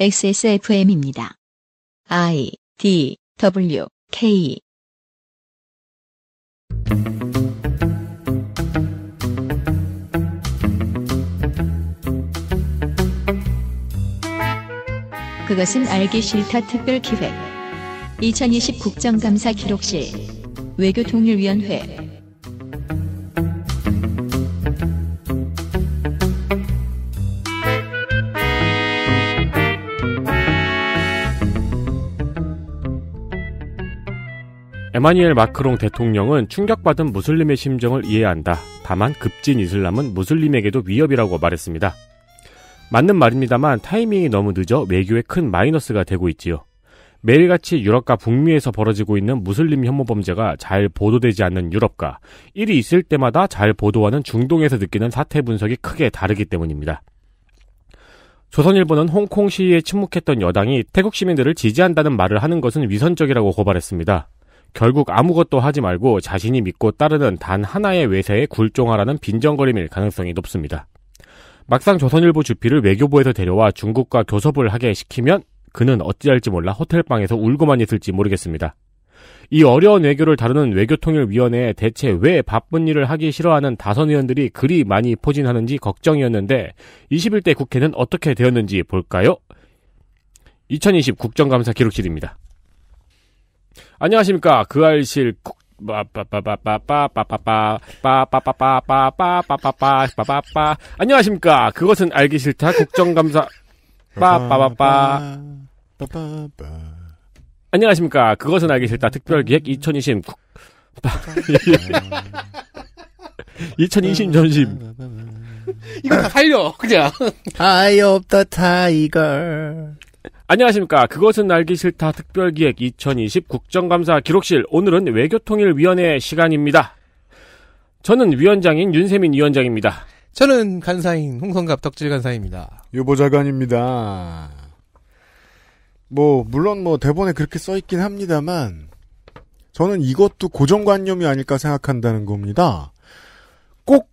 XSFM입니다. I D W K 그것은 알기 싫다 특별 기획 2020 국정감사 기록실 외교통일위원회 에마니엘 마크롱 대통령은 충격받은 무슬림의 심정을 이해한다. 다만 급진 이슬람은 무슬림에게도 위협이라고 말했습니다. 맞는 말입니다만 타이밍이 너무 늦어 외교에 큰 마이너스가 되고 있지요. 매일같이 유럽과 북미에서 벌어지고 있는 무슬림 혐오 범죄가 잘 보도되지 않는 유럽과 일이 있을 때마다 잘 보도하는 중동에서 느끼는 사태 분석이 크게 다르기 때문입니다. 조선일보는 홍콩 시위에 침묵했던 여당이 태국 시민들을 지지한다는 말을 하는 것은 위선적이라고 고발했습니다. 결국 아무것도 하지 말고 자신이 믿고 따르는 단 하나의 외세에 굴종하라는 빈정거림일 가능성이 높습니다. 막상 조선일보 주필을 외교부에서 데려와 중국과 교섭을 하게 시키면 그는 어찌할지 몰라 호텔방에서 울고만 있을지 모르겠습니다. 이 어려운 외교를 다루는 외교통일위원회에 대체 왜 바쁜 일을 하기 싫어하는 다선 의원들이 그리 많이 포진하는지 걱정이었는데 21대 국회는 어떻게 되었는지 볼까요? 2020 국정감사 기록실입니다. 안녕하십니까. 그 알실 콕. 빠빠빠빠빠빠빠빠빠빠빠빠빠빠빠빠빠 안녕하십니까 그것은 알기 싫다 국정감사 빠빠빠빠 안녕하십니까 그것은 알기 싫다 특별기획 2020 2020 전심 이거 다 살려 그냥 아이 없다 타이걸 안녕하십니까. 그것은 알기 싫다 특별기획 2020 국정감사 기록실. 오늘은 외교통일위원회 시간입니다. 저는 위원장인 윤세민 위원장입니다. 저는 간사인 홍성갑 덕질 간사입니다. 유보자관입니다. 뭐 물론 뭐 대본에 그렇게 써 있긴 합니다만 저는 이것도 고정관념이 아닐까 생각한다는 겁니다. 꼭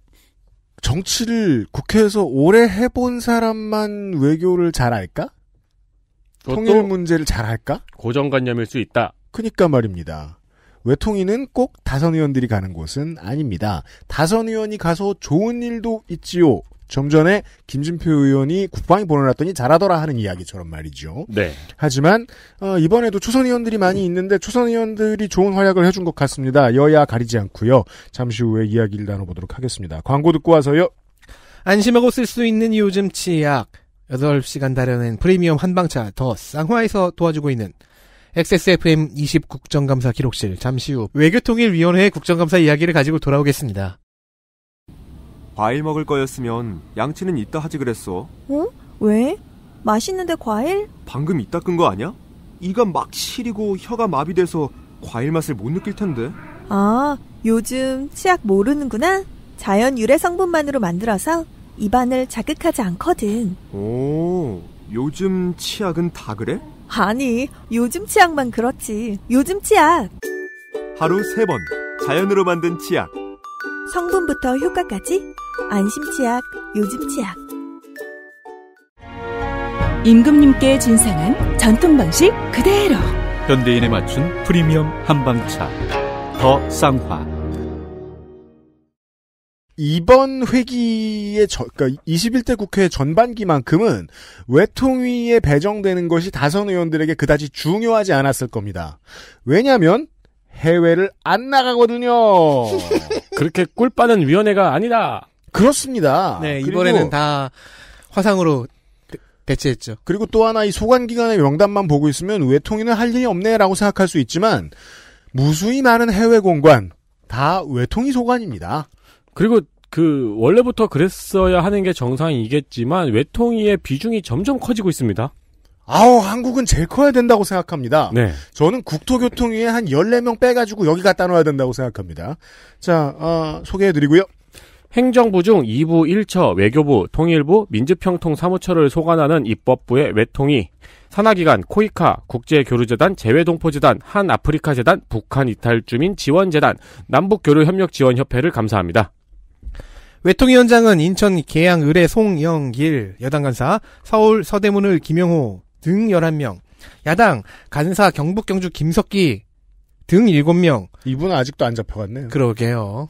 정치를 국회에서 오래 해본 사람만 외교를 잘 알까? 통일 문제를 잘 할까? 고정관념일 수 있다. 그니까 말입니다. 외통위는 꼭 다선 의원들이 가는 곳은 아닙니다. 다선 의원이 가서 좋은 일도 있지요. 좀 전에 김진표 의원이 국방위 보내놨더니 잘하더라 하는 이야기처럼 말이죠. 네. 하지만 어, 이번에도 초선 의원들이 많이 있는데 초선 의원들이 좋은 활약을 해준 것 같습니다. 여야 가리지 않고요. 잠시 후에 이야기를 나눠보도록 하겠습니다. 광고 듣고 와서요. 안심하고 쓸 수 있는 요즘 치약. 8시간 다려낸 프리미엄 한방차 더 쌍화에서 도와주고 있는 XSFM 20 국정감사 기록실 잠시 후 외교통일위원회 국정감사 이야기를 가지고 돌아오겠습니다. 과일 먹을 거였으면 양치는 이따 하지 그랬어. 어? 왜? 맛있는데 과일? 방금 이따 끈 거 아니야? 이가 막 시리고 혀가 마비돼서 과일 맛을 못 느낄 텐데. 아, 요즘 치약 모르는구나. 자연 유래 성분만으로 만들어서 입안을 자극하지 않거든. 오, 요즘 치약은 다 그래? 아니, 요즘 치약만 그렇지. 요즘 치약. 하루 세번 자연으로 만든 치약. 성분부터 효과까지 안심 치약, 요즘 치약. 임금님께 진상한 전통 방식 그대로 현대인에 맞춘 프리미엄 한방차 더 쌍화 이번 회기의 저, 그러니까 21대 국회 전반기만큼은 외통위에 배정되는 것이 다선 의원들에게 그다지 중요하지 않았을 겁니다. 왜냐하면 해외를 안 나가거든요. 그렇게 꿀 빠는 위원회가 아니다. 그렇습니다. 네, 이번에는 다 화상으로 대체했죠. 그리고 또 하나 이 소관기관의 명단만 보고 있으면 외통위는 할 일이 없네라고 생각할 수 있지만 무수히 많은 해외 공관 다 외통위 소관입니다. 그리고 그 원래부터 그랬어야 하는 게 정상이겠지만 외통위의 비중이 점점 커지고 있습니다. 아우 한국은 제일 커야 된다고 생각합니다. 네. 저는 국토교통위에 한 14명 빼가지고 여기 갖다 놓아야 된다고 생각합니다. 자 어, 소개해드리고요. 행정부 중 2부 1처 외교부 통일부 민주평통 사무처를 소관하는 입법부의 외통위 산하기관 코이카 국제교류재단 재외동포재단 한아프리카재단 북한이탈주민 지원재단 남북교류협력지원협회를 감사합니다. 외통위원장은 인천 계양 의뢰 송영길 여당 간사, 서울 서대문을 김영호 등 11명, 야당 간사 경북 경주 김석기 등 7명. 이분은 아직도 안 잡혀갔네요. 그러게요.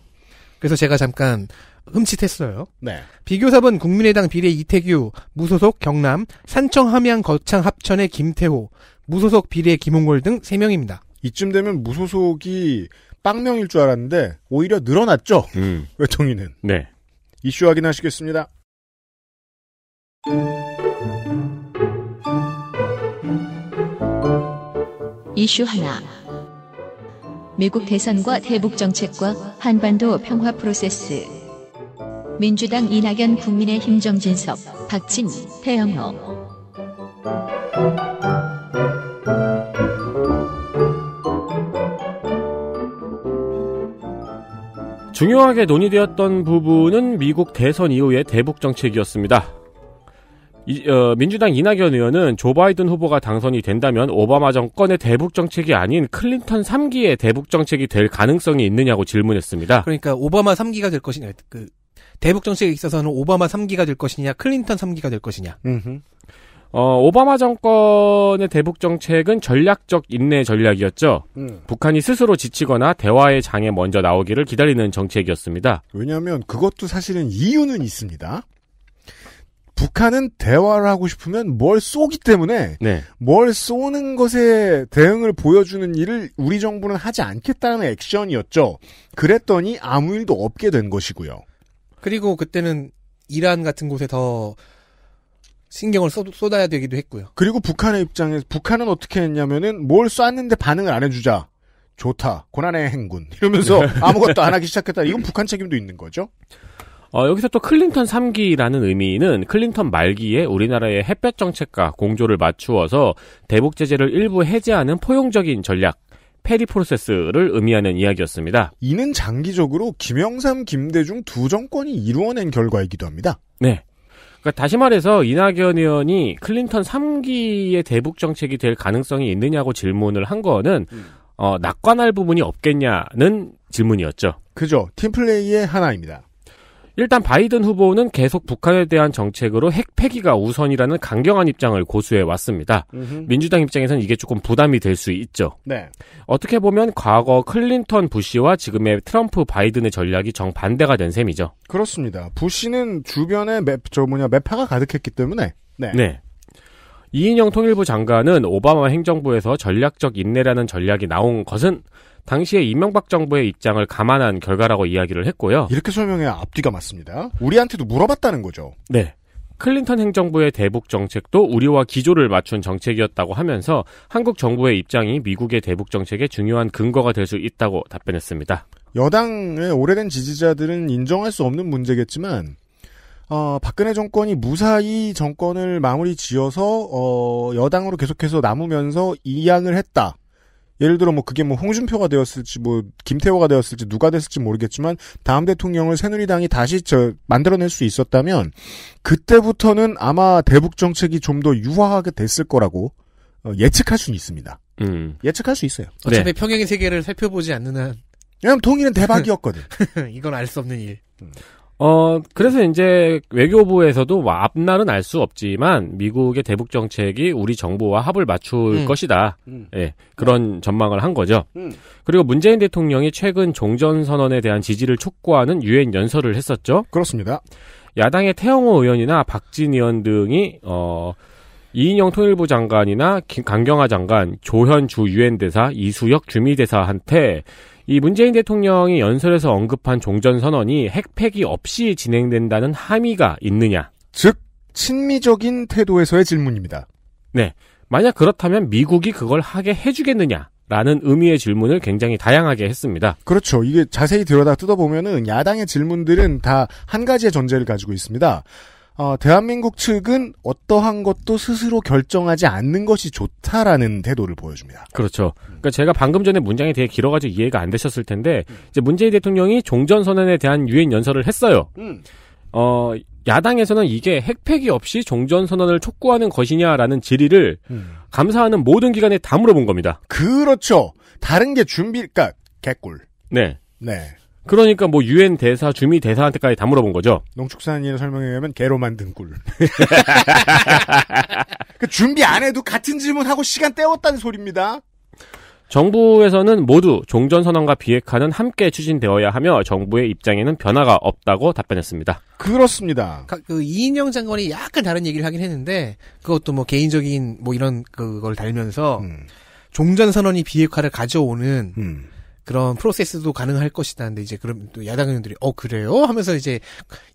그래서 제가 잠깐 흠칫했어요. 네. 비교섭은 국민의당 비례 이태규, 무소속 경남, 산청 함양 거창 합천의 김태호, 무소속 비례 김홍골 등 3명입니다. 이쯤 되면 무소속이 빵명일 줄 알았는데 오히려 늘어났죠. 음. 외통위는. 네. 이슈 확인하시겠습니다. 이슈 하나. 미국 대선과 대북 정책과 한반도 평화 프로세스. 민주당 이낙연 국민의힘 정진석, 박진, 태영호. 중요하게 논의되었던 부분은 미국 대선 이후의 대북 정책이었습니다. 이, 어, 민주당 이낙연 의원은 조 바이든 후보가 당선이 된다면 오바마 정권의 대북 정책이 아닌 클린턴 3기의 대북 정책이 될 가능성이 있느냐고 질문했습니다. 그러니까 오바마 3기가 될 것이냐, 그 대북 정책에 있어서는 오바마 3기가 될 것이냐, 클린턴 3기가 될 것이냐. 음흠. 어, 오바마 정권의 대북 정책은 전략적 인내 전략이었죠. 음. 북한이 스스로 지치거나 대화의 장에 먼저 나오기를 기다리는 정책이었습니다. 왜냐하면 그것도 사실은 이유는 있습니다. 북한은 대화를 하고 싶으면 뭘 쏘기 때문에 네. 뭘 쏘는 것에 대응을 보여주는 일을 우리 정부는 하지 않겠다는 액션이었죠. 그랬더니 아무 일도 없게 된 것이고요. 그리고 그때는 이란 같은 곳에 더 신경을 쏟, 쏟아야 되기도 했고요. 그리고 북한의 입장에서 북한은 어떻게 했냐면은 뭘 쐈는데 반응을 안 해주자. 좋다. 고난의 행군. 이러면서 네. 아무것도 안 하기 시작했다. 이건 북한 책임도 있는 거죠. 어, 여기서 또 클린턴 3기라는 의미는 클린턴 말기에 우리나라의 햇볕 정책과 공조를 맞추어서 대북 제재를 일부 해제하는 포용적인 전략 페리 프로세스를 의미하는 이야기였습니다. 이는 장기적으로 김영삼, 김대중 두 정권이 이루어낸 결과이기도 합니다. 네. 그러니까 다시 말해서 이낙연 의원이 클린턴 3기의 대북 정책이 될 가능성이 있느냐고 질문을 한 거는 음. 어, 낙관할 부분이 없겠냐는 질문이었죠. 그죠. 팀플레이의 하나입니다. 일단 바이든 후보는 계속 북한에 대한 정책으로 핵 폐기가 우선이라는 강경한 입장을 고수해 왔습니다. 민주당 입장에서는 이게 조금 부담이 될 수 있죠. 네. 어떻게 보면 과거 클린턴 부시와 지금의 트럼프 바이든의 전략이 정반대가 된 셈이죠. 그렇습니다. 부시는 주변에 매, 저 뭐냐 매파가 가득했기 때문에 네. 네. 이인영 통일부 장관은 오바마 행정부에서 전략적 인내라는 전략이 나온 것은 당시에 이명박 정부의 입장을 감안한 결과라고 이야기를 했고요. 이렇게 설명해야 앞뒤가 맞습니다. 우리한테도 물어봤다는 거죠. 네. 클린턴 행정부의 대북 정책도 우리와 기조를 맞춘 정책이었다고 하면서 한국 정부의 입장이 미국의 대북 정책의 중요한 근거가 될 수 있다고 답변했습니다. 여당의 오래된 지지자들은 인정할 수 없는 문제겠지만 어, 박근혜 정권이 무사히 정권을 마무리 지어서 어, 여당으로 계속해서 남으면서 이양을 했다. 예를 들어 뭐 그게 뭐 홍준표가 되었을지 뭐 김태호가 되었을지 누가 됐을지 모르겠지만 다음 대통령을 새누리당이 다시 저 만들어낼 수 있었다면 그때부터는 아마 대북 정책이 좀 더 유화하게 됐을 거라고 어, 예측할 수는 있습니다. 음. 예측할 수 있어요. 어차피 네. 평행의 세계를 살펴보지 않는 한. 왜냐면 통일은 대박이었거든. 이건 알 수 없는 일. 음. 어, 그래서 이제 외교부에서도 뭐 앞날은 알 수 없지만 미국의 대북 정책이 우리 정부와 합을 맞출 음. 것이다. 음. 예, 그런 음. 전망을 한 거죠. 음. 그리고 문재인 대통령이 최근 종전 선언에 대한 지지를 촉구하는 유엔 연설을 했었죠. 그렇습니다. 야당의 태영호 의원이나 박진 의원 등이 어 이인영 통일부 장관이나 강경화 장관, 조현주 유엔 대사, 이수혁 주미 대사한테 이 문재인 대통령이 연설에서 언급한 종전선언이 핵폐기 없이 진행된다는 함의가 있느냐. 즉, 친미적인 태도에서의 질문입니다. 네. 만약 그렇다면 미국이 그걸 하게 해주겠느냐? 라는 의미의 질문을 굉장히 다양하게 했습니다. 그렇죠. 이게 자세히 들여다 뜯어보면은 야당의 질문들은 다 한 가지의 전제를 가지고 있습니다. 어, 대한민국 측은 어떠한 것도 스스로 결정하지 않는 것이 좋다라는 태도를 보여줍니다. 그렇죠. 그러니까 제가 방금 전에 문장이 되게 길어가지고 이해가 안 되셨을 텐데 이제 문재인 대통령이 종전 선언에 대한 유엔 연설을 했어요. 음. 어, 야당에서는 이게 핵폐기 없이 종전 선언을 촉구하는 것이냐라는 질의를 음. 감사하는 모든 기관에 다 물어본 겁니다. 그렇죠. 다른 게 준비, 일까 그러니까 개꿀. 네. 네. 그러니까 뭐 유엔 대사, 주미 대사한테까지 다 물어본 거죠. 농축산인 설명에 의하면 개로 만든 꿀. 그 준비 안 해도 같은 질문하고 시간 때웠다는 소리입니다. 정부에서는 모두 종전 선언과 비핵화는 함께 추진되어야 하며 정부의 입장에는 변화가 없다고 답변했습니다. 그렇습니다. 그 이인영 장관이 약간 다른 얘기를 하긴 했는데 그것도 뭐 개인적인 뭐 이런 그걸 달면서 음. 종전 선언이 비핵화를 가져오는 음. 그런 프로세스도 가능할 것이다. 는데 이제 그럼 또 야당 의원들이 어 그래요? 하면서 이제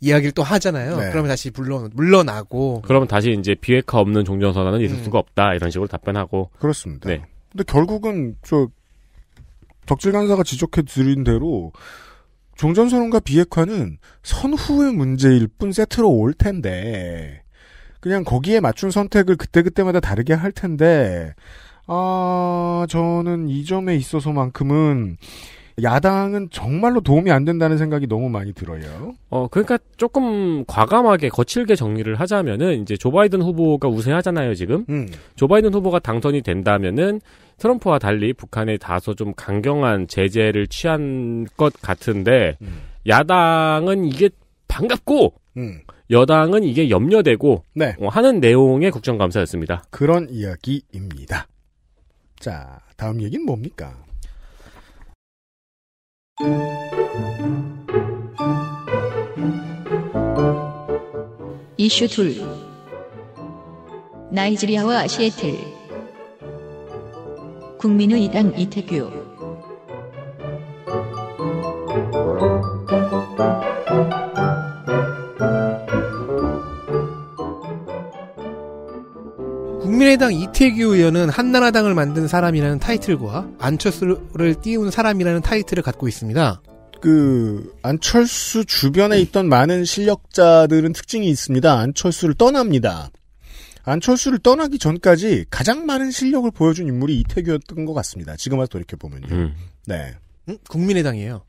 이야기를 또 하잖아요. 네. 그러면 다시 물러 물러나고. 그러면 다시 이제 비핵화 없는 종전 선언은 있을 음. 수가 없다 이런 식으로 답변하고. 그렇습니다. 네. 근데 결국은 저 덕질 간사가 지적해 드린 대로 종전 선언과 비핵화는 선후의 문제일 뿐 세트로 올 텐데 그냥 거기에 맞춘 선택을 그때그때마다 다르게 할 텐데 아, 저는 이 점에 있어서만큼은 야당은 정말로 도움이 안 된다는 생각이 너무 많이 들어요. 어, 그러니까 조금 과감하게 거칠게 정리를 하자면은 이제 조 바이든 후보가 우세하잖아요, 지금. 음. 조 바이든 후보가 당선이 된다면은 트럼프와 달리 북한에 다소 좀 강경한 제재를 취한 것 같은데 음. 야당은 이게 반갑고 음. 여당은 이게 염려되고 네. 어, 하는 내용의 국정감사였습니다. 그런 이야기입니다. 자, 다음 얘기는 뭡니까? 이슈 둘 나이지리아와 시애틀 국민의당 이태규 이태규 의원은 한나라당을 만든 사람이라는 타이틀과 안철수를 띄운 사람이라는 타이틀을 갖고 있습니다. 그 안철수 주변에 있던 많은 실력자들은 특징이 있습니다. 안철수를 떠납니다. 안철수를 떠나기 전까지 가장 많은 실력을 보여준 인물이 이태규였던 것 같습니다. 지금 와서 돌이켜 보면요. 음. 네. 음? 국민의당이에요.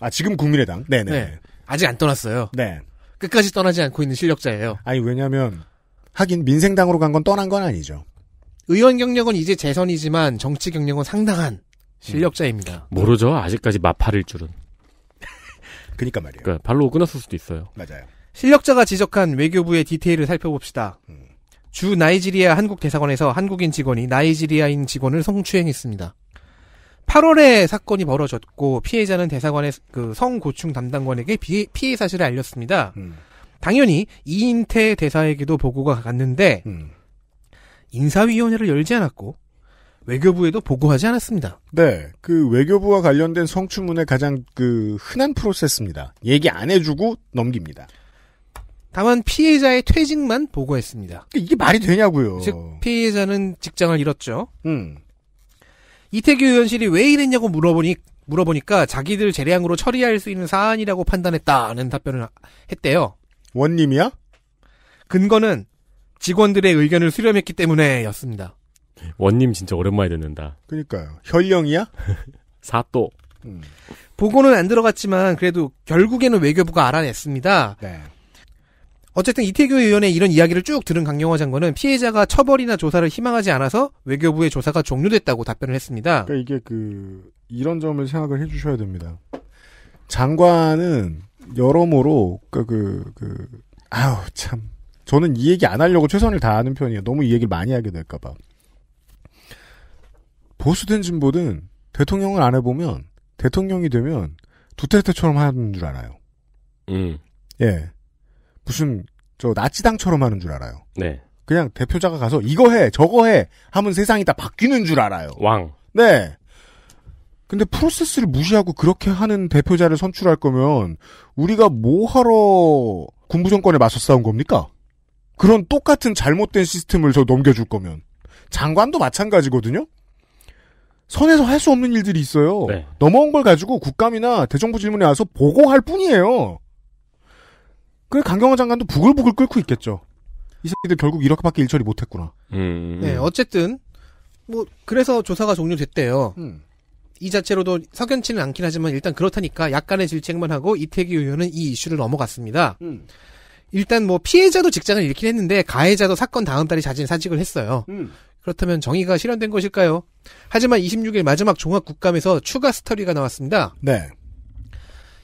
아 지금 국민의당. 네네. 네. 네. 아직 안 떠났어요. 네. 끝까지 떠나지 않고 있는 실력자예요. 아니 왜냐하면 하긴 민생당으로 간 건 떠난 건 아니죠. 의원 경력은 이제 재선이지만 정치 경력은 상당한 실력자입니다. 음. 모르죠. 아직까지 마팔일 줄은. 그니까 말이에요. 그러니까 발로 끊었을 수도 있어요. 맞아요. 실력자가 지적한 외교부의 디테일을 살펴봅시다. 음. 주 나이지리아 한국 대사관에서 한국인 직원이 나이지리아인 직원을 성추행했습니다. 8월에 사건이 벌어졌고 피해자는 대사관의 그 성고충 담당관에게 피해, 피해 사실을 알렸습니다. 음. 당연히 이인태 대사에게도 보고가 갔는데 음. 인사위원회를 열지 않았고 외교부에도 보고하지 않았습니다. 네, 그 외교부와 관련된 성추문의 가장 그 흔한 프로세스입니다. 얘기 안 해주고 넘깁니다. 다만 피해자의 퇴직만 보고했습니다. 그러니까 이게 말이 되냐고요. 즉 피해자는 직장을 잃었죠. 음. 이태규 의원실이 왜 이랬냐고 물어보니 물어보니까 자기들 재량으로 처리할 수 있는 사안이라고 판단했다는 답변을 했대요. 원님이야? 근거는 직원들의 의견을 수렴했기 때문에였습니다. 원님 진짜 오랜만에 듣는다. 그니까요. 현령이야? 사또. 음. 보고는 안 들어갔지만 그래도 결국에는 외교부가 알아냈습니다. 네. 어쨌든 이태규 의원의 이런 이야기를 쭉 들은 강경화 장관은 피해자가 처벌이나 조사를 희망하지 않아서 외교부의 조사가 종료됐다고 답변을 했습니다. 그러니까 이게 그 이런 점을 생각을 해주셔야 됩니다. 장관은 여러모로 그그그 그러니까 그, 아우 참 저는 이 얘기 안 하려고 최선을 다하는 편이에요. 너무 이 얘기를 많이 하게 될까봐. 보수된 진보든 대통령을 안 해보면 대통령이 되면 두테테처럼 하는 줄 알아요. 음. 예. 무슨 저 나치당처럼 하는 줄 알아요. 네. 그냥 대표자가 가서 이거 해 저거 해 하면 세상이 다 바뀌는 줄 알아요. 왕. 네. 근데 프로세스를 무시하고 그렇게 하는 대표자를 선출할 거면 우리가 뭐 하러 군부 정권에 맞서 싸운 겁니까? 그런 똑같은 잘못된 시스템을 저 넘겨줄 거면 장관도 마찬가지거든요. 선에서 할 수 없는 일들이 있어요. 네. 넘어온 걸 가지고 국감이나 대정부 질문에 와서 보고할 뿐이에요. 그래 강경화 장관도 부글부글 끓고 있겠죠. 이 새끼들 결국 이렇게밖에 일 처리 못했구나. 음. 네, 어쨌든 뭐 그래서 조사가 종료됐대요. 음. 이 자체로도 석연치는 않긴 하지만 일단 그렇다니까 약간의 질책만 하고 이태규 의원은 이 이슈를 넘어갔습니다. 음. 일단 뭐 피해자도 직장을 잃긴 했는데 가해자도 사건 다음 달에 자진 사직을 했어요. 음. 그렇다면 정의가 실현된 것일까요? 하지만 26일 마지막 종합국감에서 추가 스토리가 나왔습니다. 네.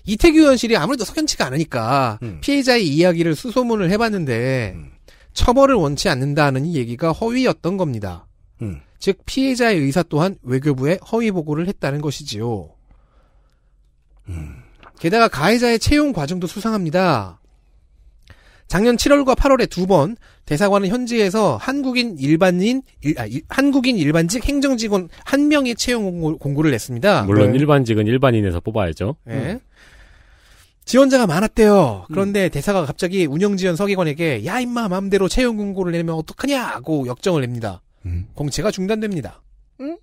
이태규 현실이 아무래도 석연치가 않으니까 음. 피해자의 이야기를 수소문을 해봤는데 음. 처벌을 원치 않는다는 얘기가 허위였던 겁니다. 음. 즉 피해자의 의사 또한 외교부에 허위 보고를 했다는 것이지요. 음. 게다가 가해자의 채용 과정도 수상합니다. 작년 7월과 8월에 두 번 대사관은 현지에서 한국인 일반인 일, 아, 일, 한국인 일반직 행정 직원 한 명의 채용 공고, 를 냈습니다. 물론 네. 일반직은 일반인에서 뽑아야죠. 네. 음. 지원자가 많았대요. 그런데 음. 대사가 갑자기 운영 지원 서기관에게 야 임마 마음대로 채용 공고를 내면 어떡하냐고 역정을 냅니다. 음. 공채가 중단됩니다. 음?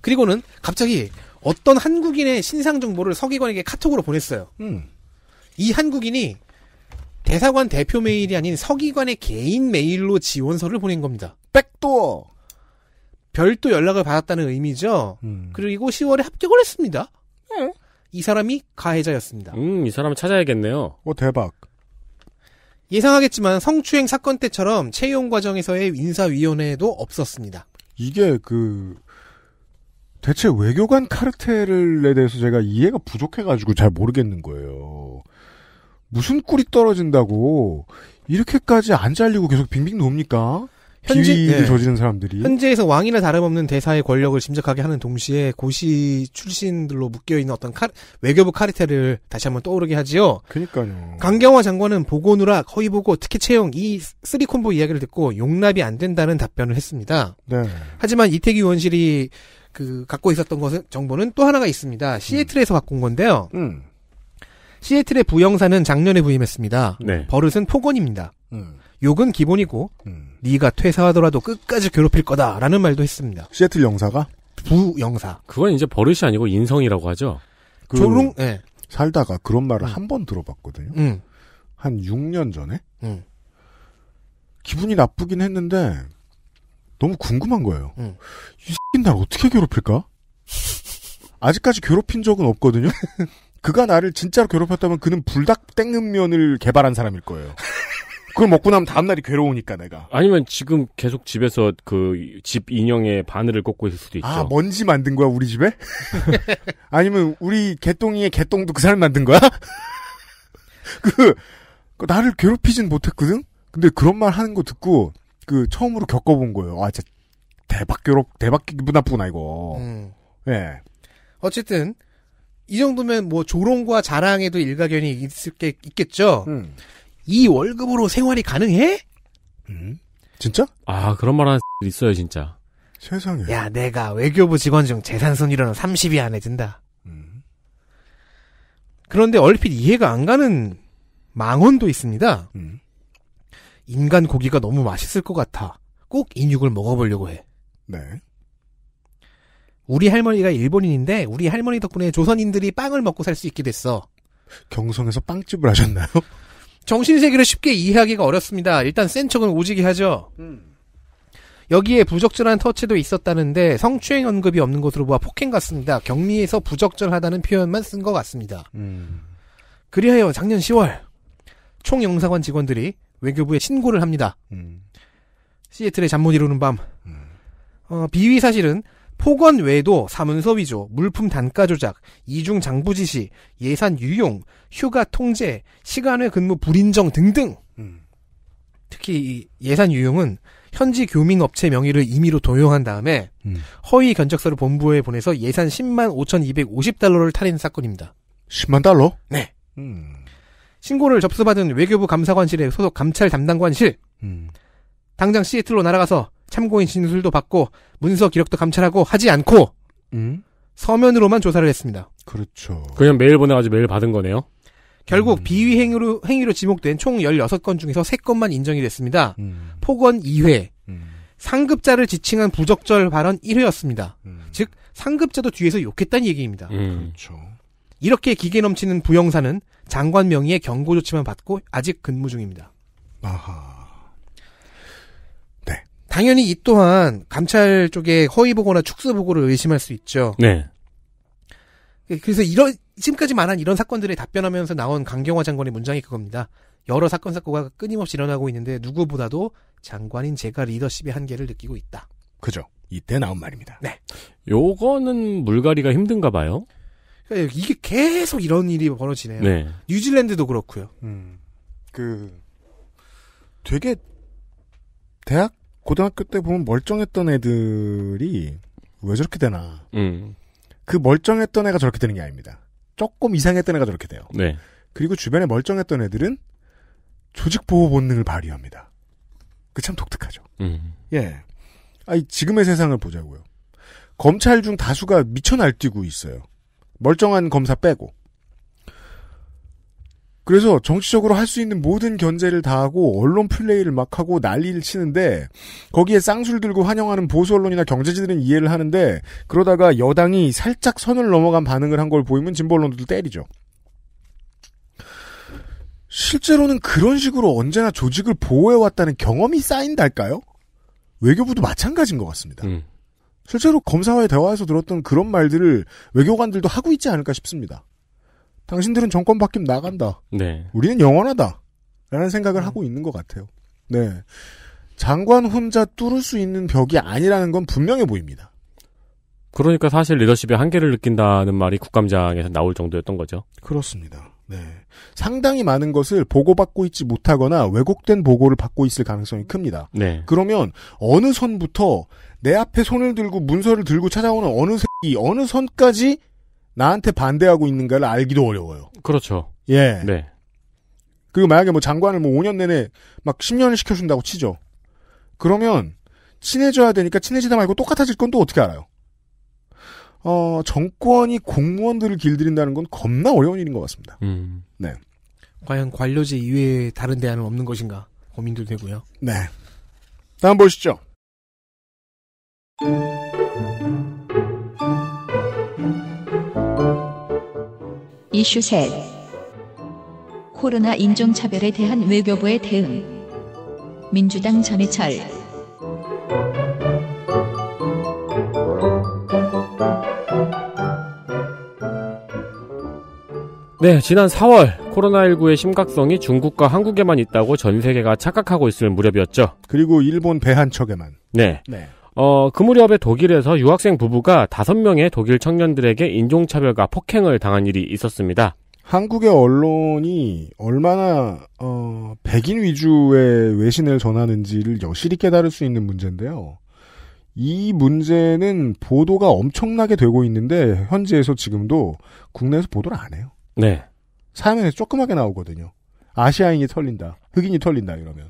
그리고는 갑자기 어떤 한국인의 신상 정보를 서기관에게 카톡으로 보냈어요. 음. 이 한국인이 대사관 대표 메일이 아닌 서기관의 개인 메일로 지원서를 보낸 겁니다. 백도어. 별도 연락을 받았다는 의미죠. 음. 그리고 10월에 합격을 했습니다. 음. 이 사람이 가해자였습니다. 음, 이 사람을 찾아야겠네요. 오, 어, 대박. 예상하겠지만 성추행 사건 때처럼 채용 과정에서의 인사위원회도 없었습니다. 이게 그 대체 외교관 카르텔에 대해서 제가 이해가 부족해가지고 잘 모르겠는 거예요. 무슨 꿀이 떨어진다고 이렇게까지 안 잘리고 계속 빙빙 돕니까? 현지, 비위를 네. 저지른 사람들이 현지에서 왕이나 다름없는 대사의 권력을 짐작하게 하는 동시에 고시 출신들로 묶여 있는 어떤 칼, 외교부 카리텔을 다시 한번 떠오르게 하지요. 그니까요. 강경화 장관은 보고 누라 허위 보고 특히 채용 이 쓰리 콤보 이야기를 듣고 용납이 안 된다는 답변을 했습니다. 네. 하지만 이태기 의원실이 그 갖고 있었던 것은 정보는 또 하나가 있습니다. 시애틀에서 음. 갖고 건데요. 음. 시애틀의 부영사는 작년에 부임했습니다. 네. 버릇은 폭언입니다. 음. 욕은 기본이고 음. 네가 퇴사하더라도 끝까지 괴롭힐 거다라는 말도 했습니다. 시애틀 영사가 부영사. 그건 이제 버릇이 아니고 인성이라고 하죠. 그 조롱. 네. 살다가 그런 말을 음. 한번 들어봤거든요. 음. 한 6년 전에 음. 기분이 나쁘긴 했는데 너무 궁금한 거예요. 음. 이 새끼 날 어떻게 괴롭힐까? 아직까지 괴롭힌 적은 없거든요. 그가 나를 진짜로 괴롭혔다면 그는 불닭 땡면을 개발한 사람일 거예요. 그걸 먹고 나면 다음날이 괴로우니까 내가. 아니면 지금 계속 집에서 그 집 인형의 바늘을 꽂고 있을 수도 있죠. 아, 먼지 만든 거야, 우리 집에? 아니면 우리 개똥이의 개똥도 그 사람 만든 거야? 그, 그, 나를 괴롭히진 못했거든? 근데 그런 말 하는 거 듣고 그 처음으로 겪어본 거예요. 아, 진짜 대박 괴롭, 대박 기분 나쁘구나, 이거. 음. 예. 음. 네. 어쨌든, 이 정도면 뭐 조롱과 자랑에도 일가견이 있을 게 있겠죠. 음. 이 월급으로 생활이 가능해? 음. 진짜? 아 그런 말하는 있어요 진짜. 세상에. 야 내가 외교부 직원 중 재산 순위로는 30위 안에 든다. 음. 그런데 얼핏 이해가 안 가는 망언도 있습니다. 음. 인간 고기가 너무 맛있을 것 같아. 꼭 인육을 먹어보려고 해. 네. 우리 할머니가 일본인인데 우리 할머니 덕분에 조선인들이 빵을 먹고 살 수 있게 됐어. 경성에서 빵집을 하셨나요? 정신세계를 쉽게 이해하기가 어렵습니다. 일단 센 척은 오지게 하죠. 음. 여기에 부적절한 터치도 있었다는데 성추행 언급이 없는 것으로 보아 폭행 같습니다. 경미에서 부적절하다는 표현만 쓴 것 같습니다. 음. 그리하여 작년 10월 총영사관 직원들이 외교부에 신고를 합니다. 음. 시애틀의 잠 못 이루는 밤 음. 어, 비위 사실은 폭언 외에도 사문서 위조, 물품 단가 조작, 이중 장부 지시, 예산 유용, 휴가 통제, 시간 외 근무 불인정 등등. 음. 특히 이 예산 유용은 현지 교민 업체 명의를 임의로 도용한 다음에 음. 허위 견적서를 본부에 보내서 예산 10만 5,250달러를 탈인 사건입니다. 10만 달러? 네. 음. 신고를 접수받은 외교부 감사관실의 소속 감찰 담당관실. 음. 당장 시애틀로 날아가서 참고인 진술도 받고 문서 기록도 감찰하고 하지 않고 음? 서면으로만 조사를 했습니다. 그렇죠. 그냥 매일 보내가지고 매일 받은 거네요. 결국 음. 비위 행위로, 행위로 지목된 총 16건 중에서 3건만 인정이 됐습니다. 음. 폭언 2회, 음. 상급자를 지칭한 부적절 발언 1회였습니다. 음. 즉 상급자도 뒤에서 욕했다는 얘기입니다. 음. 그렇죠. 이렇게 기계 넘치는 부영사는 장관 명의의 경고 조치만 받고 아직 근무 중입니다. 아하. 당연히 이 또한 감찰 쪽에 허위 보고나 축소 보고를 의심할 수 있죠. 네. 예, 그래서 이런 지금까지 말한 이런 사건들에 답변하면서 나온 강경화 장관의 문장이 그겁니다. 여러 사건 사고가 끊임없이 일어나고 있는데 누구보다도 장관인 제가 리더십의 한계를 느끼고 있다. 그죠. 이때 나온 말입니다. 네. 요거는 물갈이가 힘든가 봐요. 그러니까 이게 계속 이런 일이 벌어지네요. 네. 뉴질랜드도 그렇고요. 음. 그 되게 대학 고등학교 때 보면 멀쩡했던 애들이 왜 저렇게 되나. 음. 그 멀쩡했던 애가 저렇게 되는 게 아닙니다. 조금 이상했던 애가 저렇게 돼요. 네. 그리고 주변에 멀쩡했던 애들은 조직 보호 본능을 발휘합니다. 그 참 독특하죠. 음. 예. 아니, 지금의 세상을 보자고요. 검찰 중 다수가 미쳐 날뛰고 있어요. 멀쩡한 검사 빼고. 그래서 정치적으로 할 수 있는 모든 견제를 다하고 언론 플레이를 막 하고 난리를 치는데 거기에 쌍수를 들고 환영하는 보수 언론이나 경제지들은 이해를 하는데 그러다가 여당이 살짝 선을 넘어간 반응을 한 걸 보이면 진보 언론들도 때리죠. 실제로는 그런 식으로 언제나 조직을 보호해왔다는 경험이 쌓인달까요? 외교부도 마찬가지인 것 같습니다. 음. 실제로 검사와의 대화에서 들었던 그런 말들을 외교관들도 하고 있지 않을까 싶습니다. 당신들은 정권 바뀌면 나간다. 네. 우리는 영원하다. 라는 생각을 음. 하고 있는 것 같아요. 네. 장관 혼자 뚫을 수 있는 벽이 아니라는 건 분명해 보입니다. 그러니까 사실 리더십의 한계를 느낀다는 말이 국감장에서 나올 정도였던 거죠. 그렇습니다. 네. 상당히 많은 것을 보고받고 있지 못하거나 왜곡된 보고를 받고 있을 가능성이 큽니다. 네. 그러면 어느 선부터 내 앞에 손을 들고 문서를 들고 찾아오는 어느 새끼, 어느 선까지 나한테 반대하고 있는가를 알기도 어려워요. 그렇죠. 예. 네. 그리고 만약에 뭐 장관을 뭐 5년 내내 막 10년을 시켜준다고 치죠. 그러면 친해져야 되니까 친해지다 말고 똑같아질 건 또 어떻게 알아요? 어, 정권이 공무원들을 길들인다는 건 겁나 어려운 일인 것 같습니다. 음. 네. 과연 관료제 이외에 다른 대안은 없는 것인가 고민도 되고요. 네. 다음 보시죠. 음. 이슈 셋 코로나 인종차별에 대한 외교부의 대응 민주당 전해철 네, 지난 4월 코로나19의 심각성이 중국과 한국에만 있다고 전 세계가 착각하고 있을 무렵이었죠. 그리고 일본 배한 척에만. 네. 네. 어, 그 무렵에 독일에서 유학생 부부가 다섯 명의 독일 청년들에게 인종차별과 폭행을 당한 일이 있었습니다. 한국의 언론이 얼마나 어, 백인 위주의 외신을 전하는지를 여실히 깨달을 수 있는 문제인데요. 이 문제는 보도가 엄청나게 되고 있는데 현지에서 지금도 국내에서 보도를 안 해요. 네. 사면에 조그맣게 나오거든요. 아시아인이 털린다, 흑인이 털린다 이러면.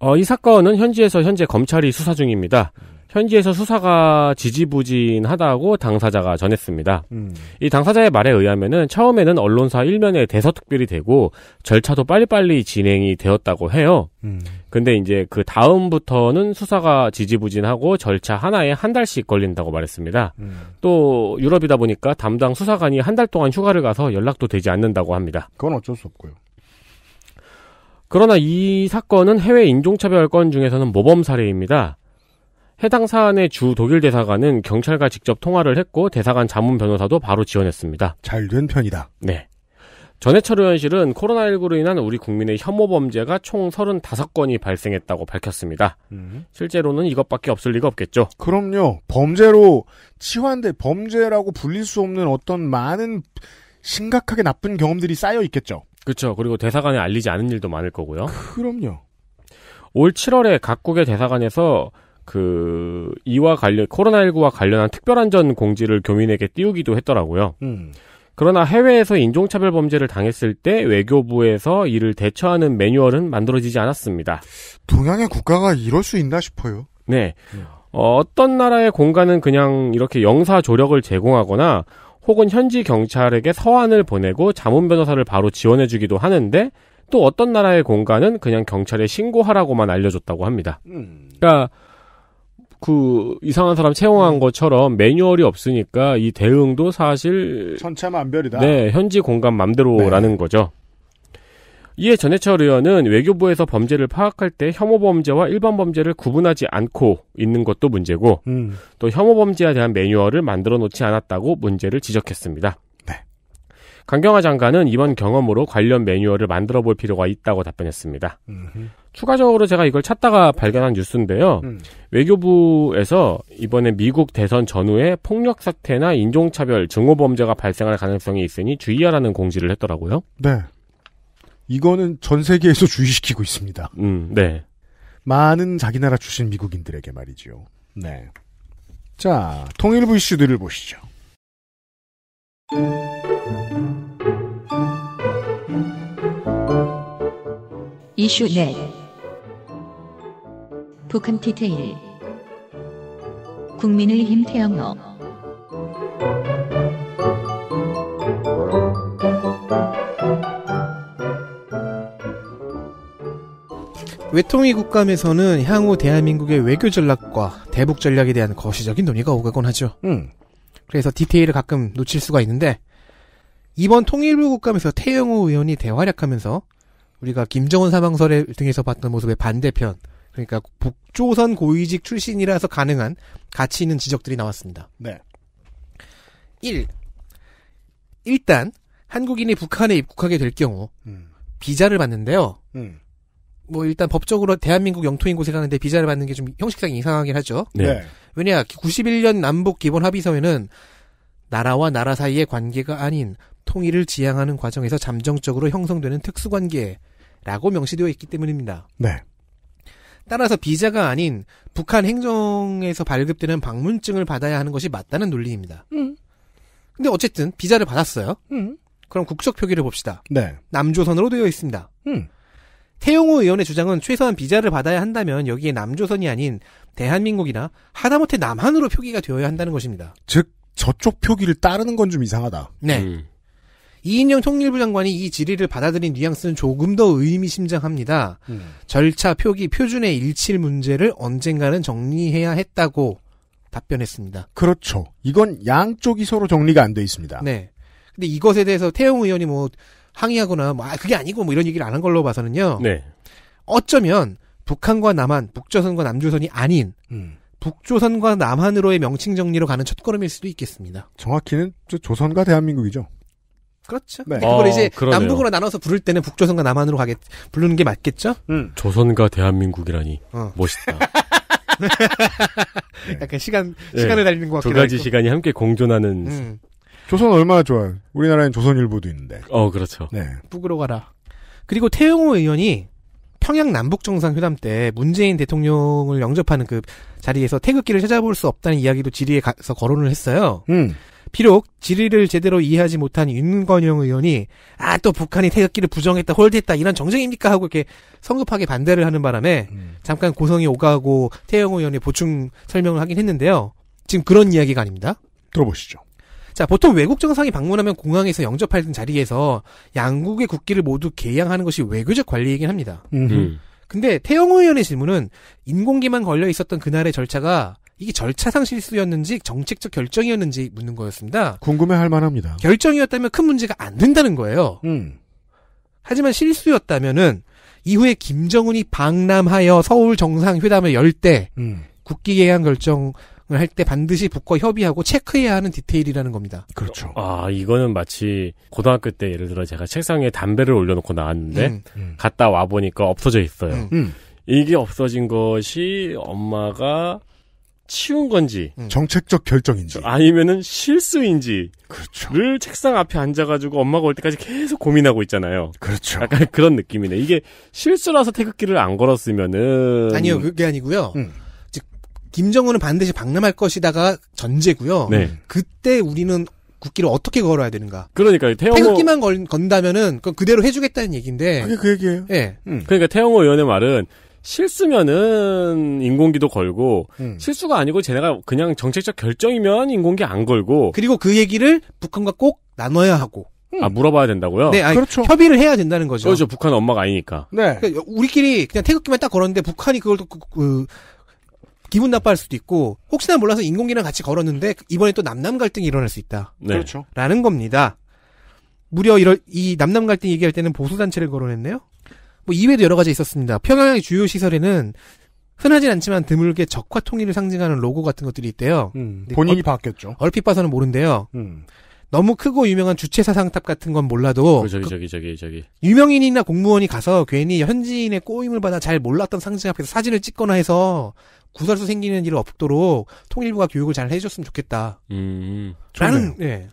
어, 이 사건은 현지에서 현재 검찰이 수사 중입니다. 현지에서 수사가 지지부진하다고 당사자가 전했습니다. 음. 이 당사자의 말에 의하면은 처음에는 언론사 일면에 대서특별이 되고 절차도 빨리빨리 진행이 되었다고 해요. 음. 근데 이제 그 다음부터는 수사가 지지부진하고 절차 하나에 한 달씩 걸린다고 말했습니다. 음. 또 유럽이다 보니까 담당 수사관이 한 달 동안 휴가를 가서 연락도 되지 않는다고 합니다. 그건 어쩔 수 없고요. 그러나 이 사건은 해외 인종차별 건 중에서는 모범 사례입니다. 해당 사안의 주 독일 대사관은 경찰과 직접 통화를 했고 대사관 자문 변호사도 바로 지원했습니다. 잘 된 편이다. 네. 전해철 의원실은 코로나19로 인한 우리 국민의 혐오 범죄가 총 35건이 발생했다고 밝혔습니다. 음. 실제로는 이것밖에 없을 리가 없겠죠. 그럼요. 범죄로 치환돼 범죄라고 불릴 수 없는 어떤 많은 심각하게 나쁜 경험들이 쌓여 있겠죠. 그렇죠. 그리고 대사관에 알리지 않은 일도 많을 거고요. 그럼요. 올 7월에 각국의 대사관에서 그 이와 관련 코로나19와 관련한 특별안전 공지를 교민에게 띄우기도 했더라고요. 음. 그러나 해외에서 인종차별 범죄를 당했을 때 외교부에서 이를 대처하는 매뉴얼은 만들어지지 않았습니다. 동양의 국가가 이럴 수 있나 싶어요. 네. 음. 어, 어떤 나라의 공간은 그냥 이렇게 영사 조력을 제공하거나 혹은 현지 경찰에게 서한을 보내고 자문 변호사를 바로 지원해주기도 하는데 또 어떤 나라의 공간은 그냥 경찰에 신고하라고만 알려줬다고 합니다. 음. 그러니까 그 이상한 사람 채용한 음. 것처럼 매뉴얼이 없으니까 이 대응도 사실 천차만별이다. 네, 현지 공간 맘대로라는 네. 거죠. 이에 전해철 의원은 외교부에서 범죄를 파악할 때 혐오 범죄와 일반 범죄를 구분하지 않고 있는 것도 문제고 음. 또 혐오 범죄에 대한 매뉴얼을 만들어 놓지 않았다고 문제를 지적했습니다. 네. 강경화 장관은 이번 경험으로 관련 매뉴얼을 만들어 볼 필요가 있다고 답변했습니다. 음흠. 추가적으로 제가 이걸 찾다가 발견한 뉴스인데요. 음. 외교부에서 이번에 미국 대선 전후에 폭력 사태나 인종차별, 증오범죄가 발생할 가능성이 있으니 주의하라는 공지를 했더라고요. 네. 이거는 전 세계에서 주의시키고 있습니다. 음, 네. 많은 자기 나라 출신 미국인들에게 말이지요. 네. 자, 통일부 이슈들을 보시죠. 이슈 넷 북한 디테일 국민의힘 태영호 외통위 국감에서는 향후 대한민국의 외교 전략과 대북 전략에 대한 거시적인 논의가 오가곤 하죠. 음. 그래서 디테일을 가끔 놓칠 수가 있는데 이번 통일부 국감에서 태영호 의원이 대활약하면서 우리가 김정은 사망설 등에서 봤던 모습의 반대편 그러니까 북조선 고위직 출신이라서 가능한 가치 있는 지적들이 나왔습니다. 네. 1. 일단 한국인이 북한에 입국하게 될 경우 음. 비자를 받는데요. 음. 뭐 일단 법적으로 대한민국 영토인 곳에 가는데 비자를 받는 게 좀 형식상 이상하긴 하죠. 네. 네. 왜냐 91년 남북 기본 합의서에는 나라와 나라 사이의 관계가 아닌 통일을 지향하는 과정에서 잠정적으로 형성되는 특수관계라고 명시되어 있기 때문입니다. 네. 따라서 비자가 아닌 북한 행정에서 발급되는 방문증을 받아야 하는 것이 맞다는 논리입니다. 음. 근데 어쨌든 비자를 받았어요. 음. 그럼 국적 표기를 봅시다. 네. 남조선으로 되어 있습니다. 음. 태용호 의원의 주장은 최소한 비자를 받아야 한다면 여기에 남조선이 아닌 대한민국이나 하다못해 남한으로 표기가 되어야 한다는 것입니다. 즉 저쪽 표기를 따르는 건 좀 이상하다. 네. 음. 이인영 통일부 장관이 이 질의를 받아들인 뉘앙스는 조금 더 의미심장합니다. 음. 절차, 표기, 표준의 일치 문제를 언젠가는 정리해야 했다고 답변했습니다. 그렇죠. 이건 양쪽이 서로 정리가 안 돼 있습니다. 네. 근데 이것에 대해서 태용 의원이 뭐 항의하거나 뭐 아, 그게 아니고 뭐 이런 얘기를 안 한 걸로 봐서는요. 네. 어쩌면 북한과 남한, 북조선과 남조선이 아닌 음. 북조선과 남한으로의 명칭 정리로 가는 첫걸음일 수도 있겠습니다. 정확히는 조선과 대한민국이죠. 그렇죠. 네. 그러니까 그걸 이제 그 남북으로 나눠서 부를 때는 북조선과 남한으로 가게 부르는 게 맞겠죠? 음. 조선과 대한민국이라니 어. 멋있다. 약간 시간 네. 시간을 달리는 것 같기도 하두 가지 하고. 시간이 함께 공존하는 음. 조선 얼마나 좋아요. 우리나라엔 조선일보도 있는데. 어, 그렇죠. 네. 북으로 가라. 그리고 태영호 의원이 평양 남북 정상회담 때 문재인 대통령을 영접하는 그 자리에서 태극기를 찾아볼 수 없다는 이야기도 지리에 가서 거론을 했어요. 음. 비록 지리를 제대로 이해하지 못한 윤건영 의원이 아 또 북한이 태극기를 부정했다 홀드했다 이런 정쟁입니까 하고 이렇게 성급하게 반대를 하는 바람에 음. 잠깐 고성이 오가고 태영 의원이 보충 설명을 하긴 했는데요. 지금 그런 이야기가 아닙니다. 들어보시죠. 자, 보통 외국 정상이 방문하면 공항에서 영접하는 자리에서 양국의 국기를 모두 개양하는 것이 외교적 관리이긴 합니다. 음. 근데 태영호 의원의 질문은 인공기만 걸려 있었던 그날의 절차가 이게 절차상 실수였는지 정책적 결정이었는지 묻는 거였습니다. 궁금해할 만합니다. 결정이었다면 큰 문제가 안 된다는 거예요. 음. 하지만 실수였다면은 이후에 김정은이 방남하여 서울 정상회담을 열때 음. 국기개양 결정 할때 반드시 북과 협의하고 체크해야 하는 디테일이라는 겁니다. 그렇죠. 아 이거는 마치 고등학교 때 예를 들어 제가 책상 에 담배를 올려놓고 나왔는데 음, 음. 갔다 와 보니까 없어져 있어요. 음. 음. 이게 없어진 것이 엄마가 치운 건지 음. 정책적 결정인지 아니면은 실수인지를 그렇죠. 책상 앞에 앉아가지고 엄마가 올 때까지 계속 고민하고 있잖아요. 그렇죠. 약간 그런 느낌이네. 이게 실수라서 태극기를 안 걸었으면은 아니요 그게 아니고요. 음. 김정은은 반드시 박람할 것이다가 전제고요. 네. 그때 우리는 국기를 어떻게 걸어야 되는가? 그러니까 태영호 태극기만 걸, 건다면은 그 그대로 해주겠다는 얘기인데. 그게 그 얘기예요. 예. 네. 음. 그러니까 태영호 의원의 말은 실수면은 인공기도 걸고 음. 실수가 아니고 쟤네가 그냥 정책적 결정이면 인공기 안 걸고 그리고 그 얘기를 북한과 꼭 나눠야 하고 음. 아 물어봐야 된다고요? 네, 아니, 그렇죠. 협의를 해야 된다는 거죠. 그렇죠. 북한 엄마가 아니니까. 네. 그러니까 우리끼리 그냥 태극기만 딱 걸었는데 북한이 그걸 또 그, 그, 기분 나빠할 수도 있고 혹시나 몰라서 인공기랑 같이 걸었는데 이번에 또 남남 갈등이 일어날 수 있다. 네. 그렇죠. 라는 겁니다. 무려 이럴, 이 남남 갈등 얘기할 때는 보수단체를 거론했네요. 뭐 이외에도 여러 가지 있었습니다. 평양의 주요 시설에는 흔하진 않지만 드물게 적화 통일을 상징하는 로고 같은 것들이 있대요. 음, 본인이 어, 바뀌었죠. 얼핏 봐서는 모른대요 음. 너무 크고 유명한 주체 사상탑 같은 건 몰라도 어, 그 저기 저기 저기 저기 유명인이나 공무원이 가서 괜히 현지인의 꼬임을 받아 잘 몰랐던 상징 앞에서 사진을 찍거나 해서 구설수 생기는 일을 없도록 통일부가 교육을 잘 해줬으면 좋겠다. 음, 라는 예.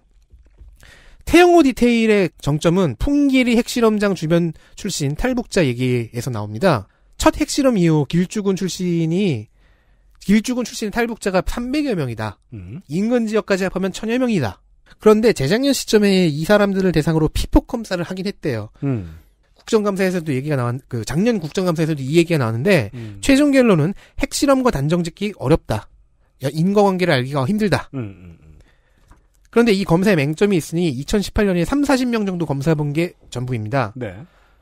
태영호 디테일의 정점은 풍길이 핵실험장 주변 출신 탈북자 얘기에서 나옵니다. 첫 핵실험 이후 길주군 출신이 길주군 출신 탈북자가 300여 명이다. 음. 인근 지역까지 합하면 1000여 명이다. 그런데 재작년 시점에 이 사람들을 대상으로 피폭 검사를 하긴 했대요. 음. 국정감사에서도 얘기가 나왔, 그 작년 국정감사에서도 이 얘기가 나왔는데 음. 최종 결론은 핵실험과 단정 짓기 어렵다. 인과관계를 알기가 힘들다. 음, 음, 음, 그런데 이 검사의 맹점이 있으니 2018년에 3, 40명 정도 검사 본 게 전부입니다. 네.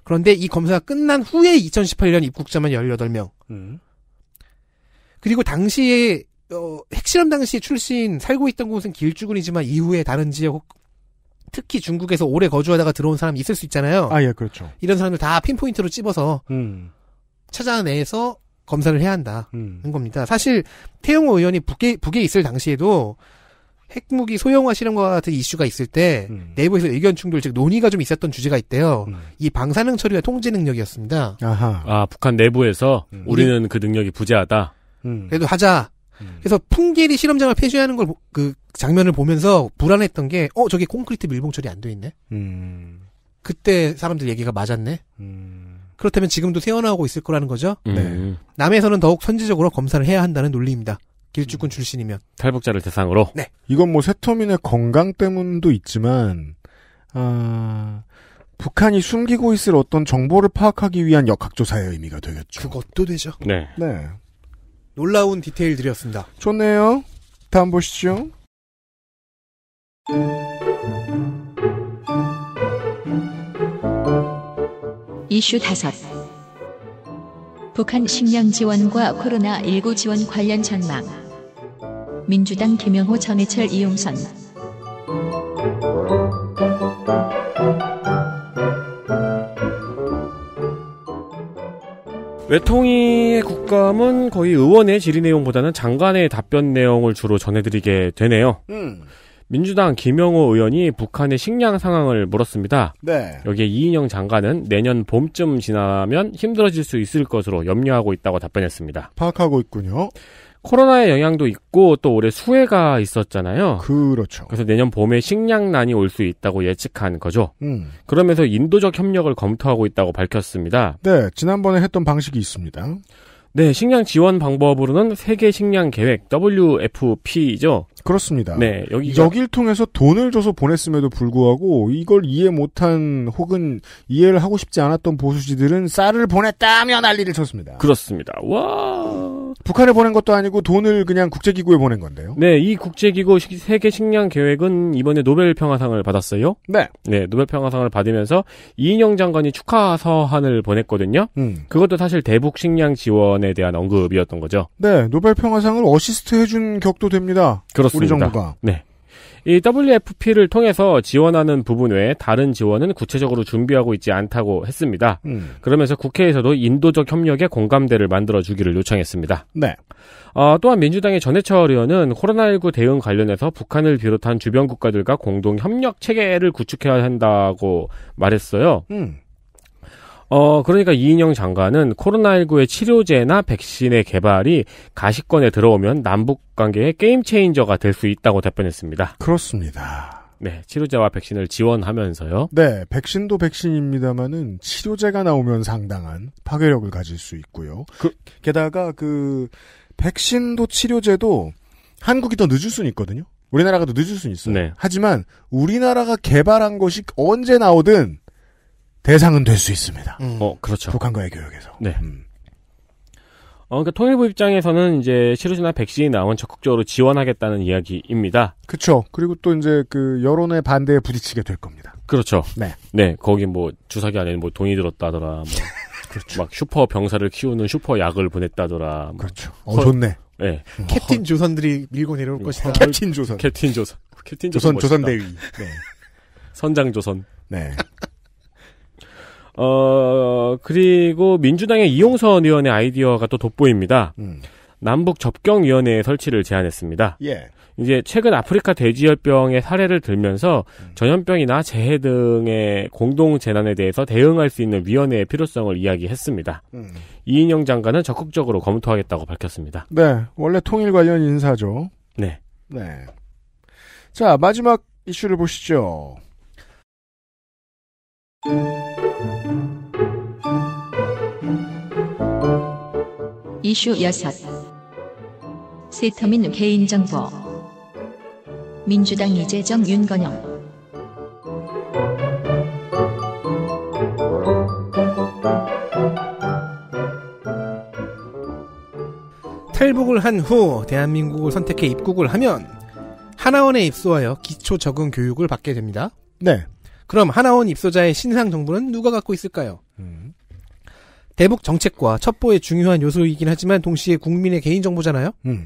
그런데 이 검사가 끝난 후에 2018년 입국자만 18명. 음. 그리고 당시에 어, 핵실험 당시 출신 살고 있던 곳은 길주군이지만 이후에 다른 지역 특히 중국에서 오래 거주하다가 들어온 사람이 있을 수 있잖아요. 아, 예, 그렇죠. 이런 사람들 다 핀포인트로 찝어서 음. 찾아내서 검사를 해야 한다는 음. 겁니다. 사실 태용호 의원이 북에 북에 있을 당시에도 핵무기 소형화 실험과 같은 이슈가 있을 때 음. 내부에서 의견 충돌 즉 논의가 좀 있었던 주제가 있대요. 음. 이 방사능 처리와 통제 능력이었습니다. 아하. 아 북한 내부에서 음. 우리는 그 능력이 부재하다. 음. 그래도 하자. 음. 그래서 풍계리 실험장을 폐쇄하는 걸 그 장면을 보면서 불안했던 게 어저게 어, 콘크리트 밀봉 처리 안 돼 있네. 음. 그때 사람들 얘기가 맞았네. 음. 그렇다면 지금도 새어나오고 있을 거라는 거죠. 음. 네. 남에서는 더욱 선제적으로 검사를 해야 한다는 논리입니다. 길주군 음. 출신이면 탈북자를 대상으로. 네. 이건 뭐 세터민의 건강 때문도 있지만 아. 북한이 숨기고 있을 어떤 정보를 파악하기 위한 역학조사의 의미가 되겠죠. 그것도 되죠. 네. 네. 놀라운 디테일들이었습니다. 좋네요. 다음 보시죠. 이슈 5. 북한 식량 지원과 코로나19 지원 관련 전망. 민주당 김영호, 전해철, 이용선. 외통위의 국감은 거의 의원의 질의 내용보다는 장관의 답변 내용을 주로 전해드리게 되네요. 음. 민주당 김영호 의원이 북한의 식량 상황을 물었습니다. 네. 여기에 이인영 장관은 내년 봄쯤 지나면 힘들어질 수 있을 것으로 염려하고 있다고 답변했습니다. 파악하고 있군요. 코로나의 영향도 있고 또 올해 수해가 있었잖아요. 그렇죠. 그래서 내년 봄에 식량난이 올 수 있다고 예측한 거죠. 음. 그러면서 인도적 협력을 검토하고 있다고 밝혔습니다. 네, 지난번에 했던 방식이 있습니다. 네, 식량 지원 방법으로는 세계 식량 계획 WFP죠. 그렇습니다. 네, 여기 여길 통해서 돈을 줘서 보냈음에도 불구하고 이걸 이해 못한 혹은 이해를 하고 싶지 않았던 보수지들은 쌀을 보냈다며 난리를 쳤습니다. 그렇습니다. 와. 북한에 보낸 것도 아니고 돈을 그냥 국제기구에 보낸 건데요. 네, 이 국제기구 세계 식량 계획은 이번에 노벨 평화상을 받았어요. 네. 네, 노벨 평화상을 받으면서 이인영 장관이 축하 서한을 보냈거든요. 음. 그것도 사실 대북 식량 지원에 대한 언급이었던 거죠. 네, 노벨 평화상을 어시스트 해준 격도 됩니다. 그렇습니다. 우리 정부가. 네. 이 WFP를 통해서 지원하는 부분 외에 다른 지원은 구체적으로 준비하고 있지 않다고 했습니다. 음. 그러면서 국회에서도 인도적 협력의 공감대를 만들어 주기를 요청했습니다. 네. 어, 또한 민주당의 전해철 의원은 코로나19 대응 관련해서 북한을 비롯한 주변 국가들과 공동 협력 체계를 구축해야 한다고 말했어요. 음. 어, 그러니까 이인영 장관은 코로나19의 치료제나 백신의 개발이 가시권에 들어오면 남북 관계의 게임 체인저가 될 수 있다고 답변했습니다. 그렇습니다. 네, 치료제와 백신을 지원하면서요. 네, 백신도 백신입니다만은 치료제가 나오면 상당한 파괴력을 가질 수 있고요. 그, 게다가 그 백신도 치료제도 한국이 더 늦을 수는 있거든요. 우리나라가 더 늦을 수는 있어요. 네. 하지만 우리나라가 개발한 것이 언제 나오든 대상은 될 수 있습니다. 음. 어, 그렇죠. 북한과의 교역에서. 네. 음. 어, 그니까 통일부 입장에서는 이제 시루시나 백신이 나오 적극적으로 지원하겠다는 이야기입니다. 그렇죠. 그리고 또 이제 그 여론의 반대에 부딪히게 될 겁니다. 그렇죠. 네. 네, 거기 뭐 주사기 안에뭐 돈이 들었다더라. 뭐 그렇죠. 막 슈퍼 병사를 키우는 슈퍼 약을 보냈다더라. 뭐. 그렇죠. 어, 헐, 좋네. 네. 음. 캡틴 조선들이 밀고 내려올 음. 것이다. 캡틴 조선. 캡틴 조선. 캡틴 조선. 조선 조선대위. 네. 선장 조선. 네. 어, 그리고 민주당의 이용선 의원의 아이디어가 또 돋보입니다. 음. 남북 접경위원회 의 설치를 제안했습니다. 예. 이제 최근 아프리카 돼지열병의 사례를 들면서 음. 전염병이나 재해 등의 공동 재난에 대해서 대응할 수 있는 위원회의 필요성을 이야기했습니다. 음. 이인영 장관은 적극적으로 검토하겠다고 밝혔습니다. 네, 원래 통일 관련 인사죠. 네. 네. 자 마지막 이슈를 보시죠. 음. 이슈 6. 세터민 개인정보 민주당 이재정 윤건영 탈북을 한 후 대한민국을 선택해 입국을 하면 하나원에 입소하여 기초 적응 교육을 받게 됩니다. 네. 그럼 하나원 입소자의 신상 정보는 누가 갖고 있을까요? 음. 대북 정책과 첩보의 중요한 요소이긴 하지만 동시에 국민의 개인정보잖아요. 음.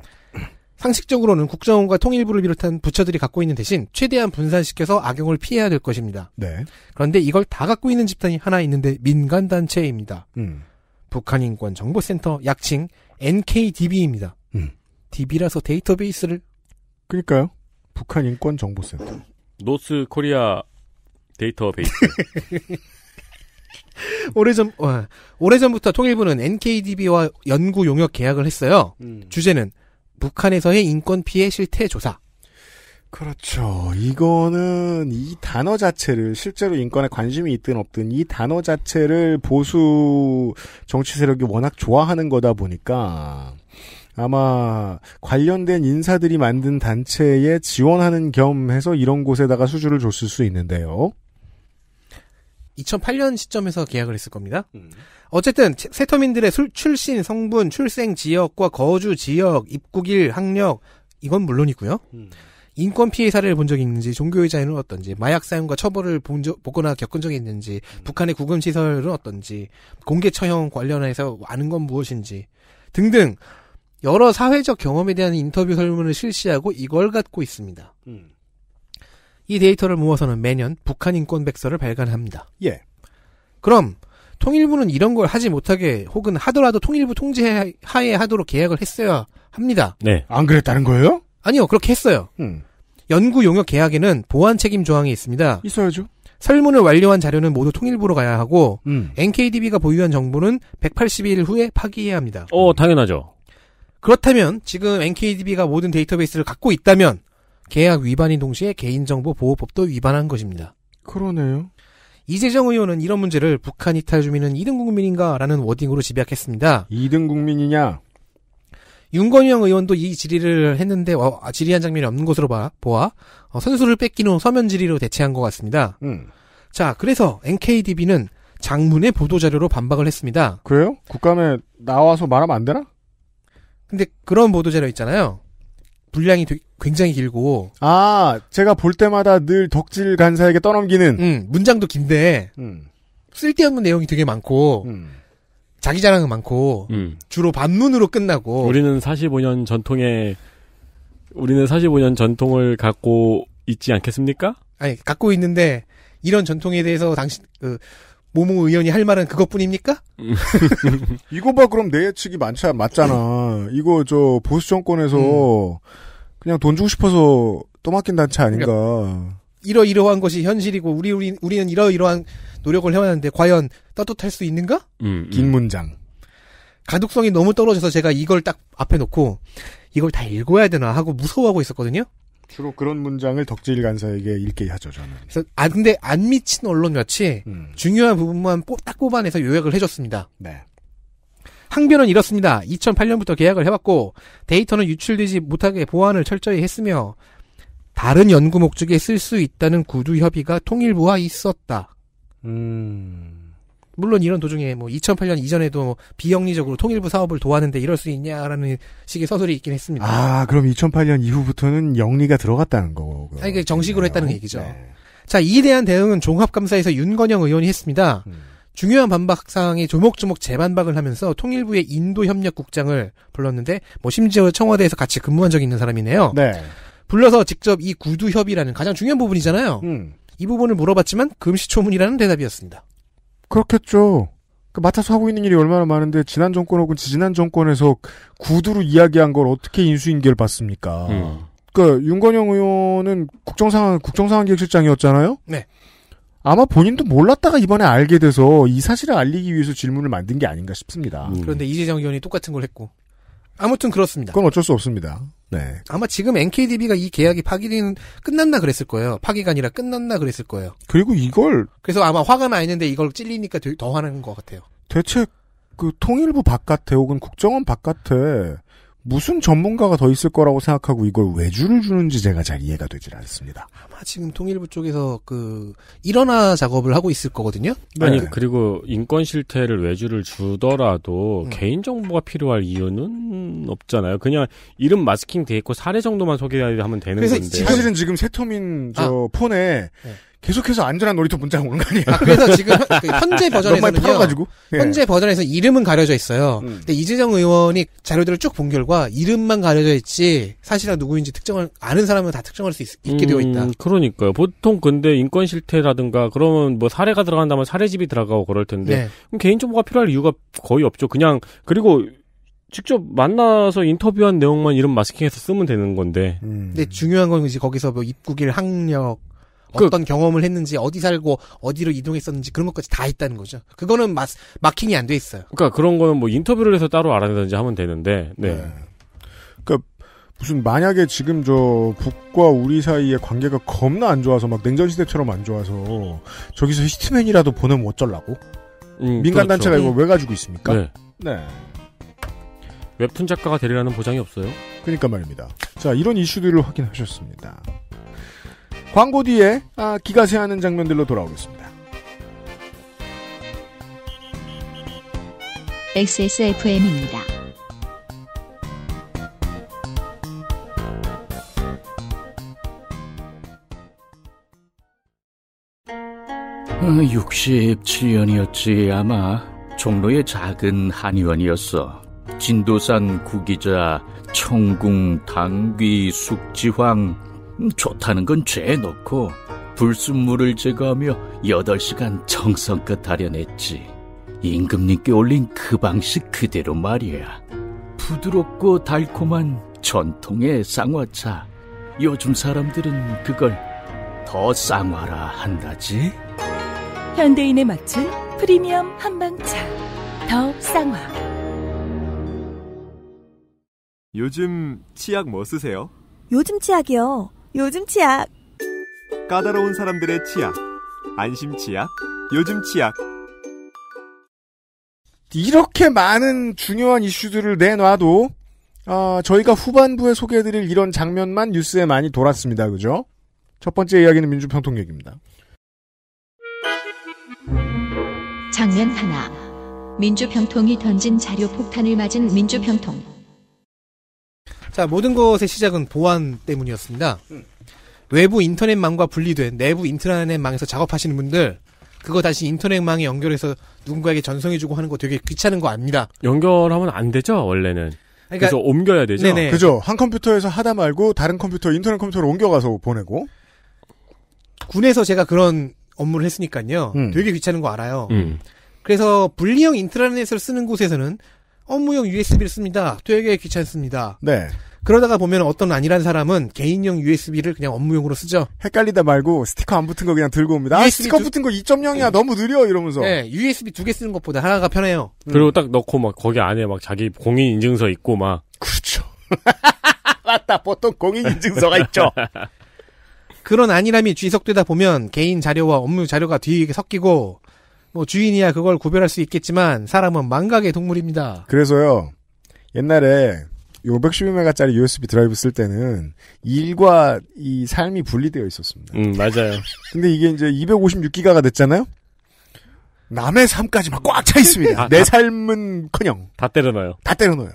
상식적으로는 국정원과 통일부를 비롯한 부처들이 갖고 있는 대신 최대한 분산시켜서 악용을 피해야 될 것입니다. 네. 그런데 이걸 다 갖고 있는 집단이 하나 있는데 민간단체입니다. 음. 북한인권정보센터 약칭 NKDB입니다. 음. DB라서 데이터베이스를 그러니까요. 북한인권정보센터. 노스 코리아 데이터베이스. 오래전 어, 오래전부터 통일부는 NKDB와 연구 용역 계약을 했어요. 음. 주제는 북한에서의 인권 피해 실태 조사. 그렇죠. 이거는 이 단어 자체를 실제로 인권에 관심이 있든 없든 이 단어 자체를 보수 정치 세력이 워낙 좋아하는 거다 보니까 아마 관련된 인사들이 만든 단체에 지원하는 겸 해서 이런 곳에다가 수주를 줬을 수 있는데요. 2008년 시점에서 계약을 했을 겁니다. 음. 어쨌든 세터민들의 술, 출신, 성분, 출생 지역과 거주 지역, 입국일, 학력 이건 물론이고요. 음. 인권 피해 사례를 본 적이 있는지, 종교의 자유는 어떤지, 마약 사용과 처벌을 본 적, 보거나 겪은 적이 있는지, 음. 북한의 구금 시설은 어떤지, 공개 처형 관련해서 아는 건 무엇인지 등등 여러 사회적 경험에 대한 인터뷰 설문을 실시하고 이걸 갖고 있습니다. 음. 이 데이터를 모아서는 매년 북한 인권 백서를 발간합니다. 예. 그럼 통일부는 이런 걸 하지 못하게 혹은 하더라도 통일부 통제 하에 하도록 계약을 했어야 합니다. 네. 안 그랬다는 거예요? 아니요. 그렇게 했어요. 음. 연구 용역 계약에는 보안 책임 조항이 있습니다. 있어야죠. 설문을 완료한 자료는 모두 통일부로 가야 하고 음. NKDB가 보유한 정보는 180일 후에 파기해야 합니다. 어, 당연하죠. 그렇다면 지금 NKDB가 모든 데이터베이스를 갖고 있다면 계약 위반인 동시에 개인정보 보호법도 위반한 것입니다. 그러네요. 이재정 의원은 이런 문제를 북한 이탈 주민은 2등 국민인가? 라는 워딩으로 집약했습니다. 2등 국민이냐? 윤건영 의원도 이 질의를 했는데 어, 아, 질의한 장면이 없는 것으로 봐, 보아 어, 선수를 뺏긴 후 서면 질의로 대체한 것 같습니다. 음. 자, 그래서 NKDB는 장문의 보도자료로 반박을 했습니다. 그래요? 국감에 나와서 말하면 안 되나? 근데 그런 보도자료 있잖아요. 분량이 되게 굉장히 길고 아 제가 볼 때마다 늘 덕질 간사에게 떠넘기는 음, 문장도 긴데 음. 쓸데없는 내용이 되게 많고 음. 자기 자랑은 많고 음. 주로 반문으로 끝나고 우리는 45년 전통에 우리는 45년 전통을 갖고 있지 않겠습니까? 아니 갖고 있는데 이런 전통에 대해서 당신 그 모모 의원이 할 말은 그것뿐입니까? 이거 봐 그럼 내 측이 많지 않, 맞잖아. 이거 저 보수 정권에서 음. 그냥 돈 주고 싶어서 또 맡긴 단체 아닌가. 그러니까 이러이러한 것이 현실이고 우리 우리 우리는 이러이러한 노력을 해왔는데 과연 따뜻할 수 있는가? 음, 음. 긴 문장. 가독성이 너무 떨어져서 제가 이걸 딱 앞에 놓고 이걸 다 읽어야 되나 하고 무서워하고 있었거든요. 주로 그런 문장을 덕질 간사에게 읽게 하죠 저는. 그래서 아 근데 안 미친 언론 몇이 음. 중요한 부분만 딱 뽑아내서 요약을 해줬습니다. 네. 항변은 이렇습니다. 2008년부터 계약을 해왔고 데이터는 유출되지 못하게 보안을 철저히 했으며 다른 연구 목적에 쓸 수 있다는 구두 협의가 통일부와 있었다. 음... 물론 이런 도중에 뭐 2008년 이전에도 뭐 비영리적으로 통일부 사업을 도왔는데 이럴 수 있냐라는 식의 서술이 있긴 했습니다. 아, 그럼 2008년 이후부터는 영리가 들어갔다는 거고. 아니, 그 정식으로 했다는 네. 얘기죠. 네. 자, 이에 대한 대응은 종합감사에서 윤건영 의원이 했습니다. 음. 중요한 반박 사항이 조목조목 재반박을 하면서 통일부의 인도 협력 국장을 불렀는데 뭐 심지어 청와대에서 같이 근무한 적이 있는 사람이네요. 네. 불러서 직접 이 구두 협의라는 가장 중요한 부분이잖아요. 음. 이 부분을 물어봤지만 금시초문이라는 대답이었습니다. 그렇겠죠. 그 맡아서 하고 있는 일이 얼마나 많은데 지난 정권 혹은 지난 정권에서 구두로 이야기한 걸 어떻게 인수인계를 받습니까? 음. 그 윤건영 의원은 국정상 국정상황기획실장이었잖아요. 네. 아마 본인도 몰랐다가 이번에 알게 돼서 이 사실을 알리기 위해서 질문을 만든 게 아닌가 싶습니다. 음. 그런데 이재정 의원이 똑같은 걸 했고. 아무튼 그렇습니다. 그건 어쩔 수 없습니다. 네. 아마 지금 NKDB가 이 계약이 파기된 끝났나 그랬을 거예요. 파기가 아니라 끝났나 그랬을 거예요. 그리고 이걸 그래서 아마 화가 나 있는데 이걸 찔리니까 더 화나는 것 같아요. 대체 그 통일부 바깥에 혹은 국정원 바깥에 무슨 전문가가 더 있을 거라고 생각하고 이걸 왜 줄을 주는지 제가 잘 이해가 되질 않습니다. 아마 지금 통일부 쪽에서 그 일어나 작업을 하고 있을 거거든요. 네. 아니 네. 그리고 인권 실태를 외주를 주더라도 음. 개인 정보가 필요할 이유는 없잖아요. 그냥 이름 마스킹 돼 있고 사례 정도만 소개하면 되는 그래서 건데. 사실은 지금 세토민 저 아. 폰에 네. 계속해서 안전한 놀이터 문장 오는 거 아니야? 아, 그래서 지금 그 현재 버전에서는요. 가지고 예. 현재 버전에서 이름은 가려져 있어요. 음. 근데 이재정 의원이 자료들을 쭉 본 결과 이름만 가려져 있지 사실은 누구인지 특정을 아는 사람은 다 특정할 수 있, 게 되어 있다. 음, 그러니까요. 보통 근데 인권 실태라든가 그러면 뭐 사례가 들어간다면 사례집이 들어가고 그럴 텐데 네. 개인정보가 필요할 이유가 거의 없죠. 그냥 그리고 직접 만나서 인터뷰한 내용만 이름 마스킹해서 쓰면 되는 건데. 음. 근데 중요한 건 이제 거기서 뭐 입국일 학력 그 어떤 경험을 했는지 어디 살고 어디로 이동했었는지 그런 것까지 다 있다는 거죠. 그거는 마, 마킹이 안 돼 있어요. 그러니까 그런 거는 뭐 인터뷰를 해서 따로 알아내든지 하면 되는데. 네. 네. 그러니까 무슨 만약에 지금 저 북과 우리 사이의 관계가 겁나 안 좋아서 막 냉전 시대처럼 안 좋아서 저기서 히트맨이라도 보내면 어쩌려고 음, 민간 그렇죠. 단체가 그렇죠. 이거 네. 왜 가지고 있습니까? 네. 네. 웹툰 작가가 되리라는 보장이 없어요. 그러니까 말입니다. 자, 이런 이슈들을 확인하셨습니다. 광고 뒤에 아, 기가세하는 장면들로 돌아오겠습니다. XSFM입니다. 어, 67년이었지 아마 종로의 작은 한의원이었어. 진도산 구기자, 청궁, 당귀, 숙지황, 좋다는 건 죄에 넣고 불순물을 제거하며 8시간 정성껏 다려냈지. 임금님께 올린 그 방식 그대로 말이야. 부드럽고 달콤한 전통의 쌍화차. 요즘 사람들은 그걸 더 쌍화라 한다지. 현대인에 맞춘 프리미엄 한방차. 더 쌍화. 요즘 치약 뭐 쓰세요? 요즘 치약이요. 요즘 치약 까다로운 사람들의 치약 안심 치약 요즘 치약 이렇게 많은 중요한 이슈들을 내놔도 어, 저희가 후반부에 소개해드릴 이런 장면만 뉴스에 많이 돌았습니다. 그죠? 첫 번째 이야기는 민주평통 얘기입니다. 장면 하나. 민주평통이 던진 자료 폭탄을 맞은 민주평통. 자, 모든 것의 시작은 보안 때문이었습니다. 음. 외부 인터넷망과 분리된 내부 인터넷망에서 작업하시는 분들, 그거 다시 인터넷망에 연결해서 누군가에게 전송해주고 하는 거 되게 귀찮은 거 압니다. 연결하면 안 되죠, 원래는. 그러니까, 그래서 옮겨야 되죠. 네네. 그죠. 한 컴퓨터에서 하다 말고 다른 컴퓨터, 인터넷 컴퓨터로 옮겨가서 보내고. 군에서 제가 그런 업무를 했으니까요. 음. 되게 귀찮은 거 알아요. 음. 그래서 분리형 인터넷을 쓰는 곳에서는 업무용 USB를 씁니다. 되게 귀찮습니다. 네. 그러다가 보면 어떤 아니란 사람은 개인용 USB를 그냥 업무용으로 쓰죠. 헷갈리다 말고 스티커 안 붙은 거 그냥 들고 옵니다. 아, 스티커 두... 붙은 거 2.0이야. 너무 느려 이러면서. 네, USB 두 개 쓰는 것보다 하나가 편해요. 음. 그리고 딱 넣고 막 거기 안에 막 자기 공인 인증서 있고 막. 그렇죠. 맞다. 보통 공인 인증서가 있죠. 그런 안일함이 지속되다 보면 개인 자료와 업무 자료가 뒤에 섞이고 뭐 주인이야 그걸 구별할 수 있겠지만 사람은 망각의 동물입니다. 그래서요. 옛날에 512메가짜리 USB 드라이브 쓸 때는 일과 이 삶이 분리되어 있었습니다. 음, 맞아요. 근데 이게 이제 256기가가 됐잖아요? 남의 삶까지 막 꽉 차 있습니다. 아, 내 아. 삶은 커녕. 다 때려 넣요다 때려 넣어요.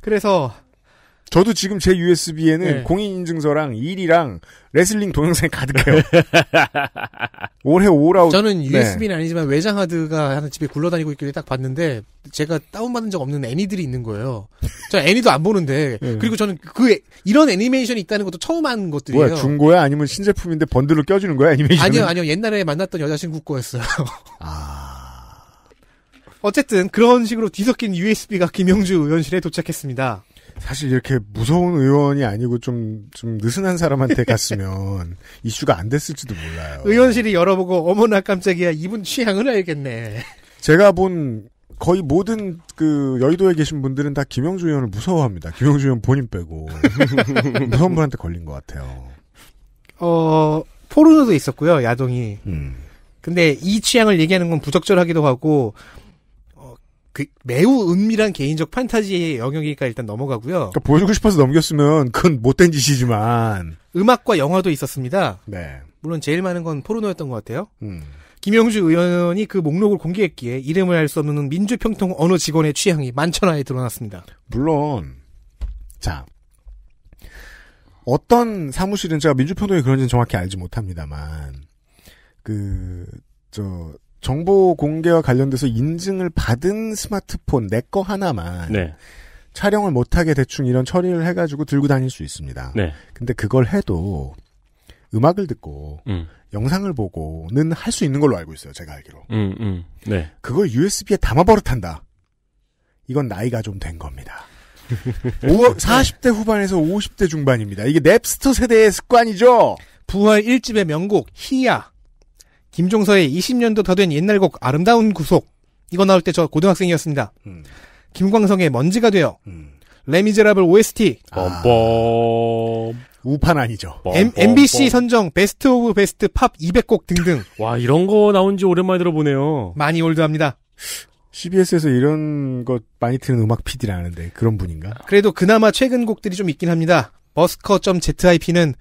그래서 저도 지금 제 USB에는 네. 공인인증서랑 일이랑 레슬링 동영상이 가득해요. 올해 5라웃 저는 USB는 네. 아니지만 외장하드가 하나 집에 굴러다니고 있길래 딱 봤는데 제가 다운받은 적 없는 애니들이 있는 거예요. 저 애니도 안 보는데 네. 그리고 저는 그 애, 이런 애니메이션이 있다는 것도 처음 한 것들이에요. 뭐야 중고야 아니면 신제품인데 번들로 껴주는 거야 애니메이션? 아니요 아니요 옛날에 만났던 여자친구 거였어요. 아. 어쨌든 그런 식으로 뒤섞인 USB가 김영주 의원실에 도착했습니다. 사실 이렇게 무서운 의원이 아니고 좀, 좀 느슨한 사람한테 갔으면 이슈가 안 됐을지도 몰라요. 의원실이 열어보고, 어머나 깜짝이야, 이분 취향을 알겠네. 제가 본 거의 모든 그 여의도에 계신 분들은 다 김영주 의원을 무서워합니다. 김영주 의원 본인 빼고. 무서운 분한테 걸린 것 같아요. 어, 포르노도 있었고요, 야동이. 음. 근데 이 취향을 얘기하는 건 부적절하기도 하고, 그 매우 은밀한 개인적 판타지의 영역이니까 일단 넘어가고요. 그러니까 보여주고 싶어서 넘겼으면 그건 못된 짓이지만 음악과 영화도 있었습니다. 네. 물론 제일 많은 건 포르노였던 것 같아요. 음. 김영주 의원이 그 목록을 공개했기에 이름을 알 수 없는 민주평통 어느 직원의 취향이 만천하에 드러났습니다. 물론 자 어떤 사무실은 제가 민주평통이 그런지는 정확히 알지 못합니다만 그저 정보 공개와 관련돼서 인증을 받은 스마트폰 내거 하나만 네. 촬영을 못하게 대충 이런 처리를 해가지고 들고 다닐 수 있습니다. 네. 근데 그걸 해도 음악을 듣고 음. 영상을 보고는 할 수 있는 걸로 알고 있어요. 제가 알기로. 음, 음. 네. 그걸 USB에 담아버릇한다. 이건 나이가 좀 된 겁니다. 40대 후반에서 50대 중반입니다. 이게 넵스터 세대의 습관이죠. 부활 1집의 명곡 히야. 김종서의 20년도 더 된 옛날 곡 아름다운 구속 이거 나올 때 저 고등학생이었습니다. 음. 김광성의 먼지가 되어 음. 레미제라블 OST 뻔뻔 아. 우판 아니죠. 뻔, M, MBC 선정 베스트 오브 베스트 팝 200곡 등등. 와 이런 거 나온 지 오랜만에 들어보네요. 많이 올드합니다. CBS에서 이런 것 많이 트는 음악 PD라는데 그런 분인가? 그래도 그나마 최근 곡들이 좀 있긴 합니다. 버스커.zip는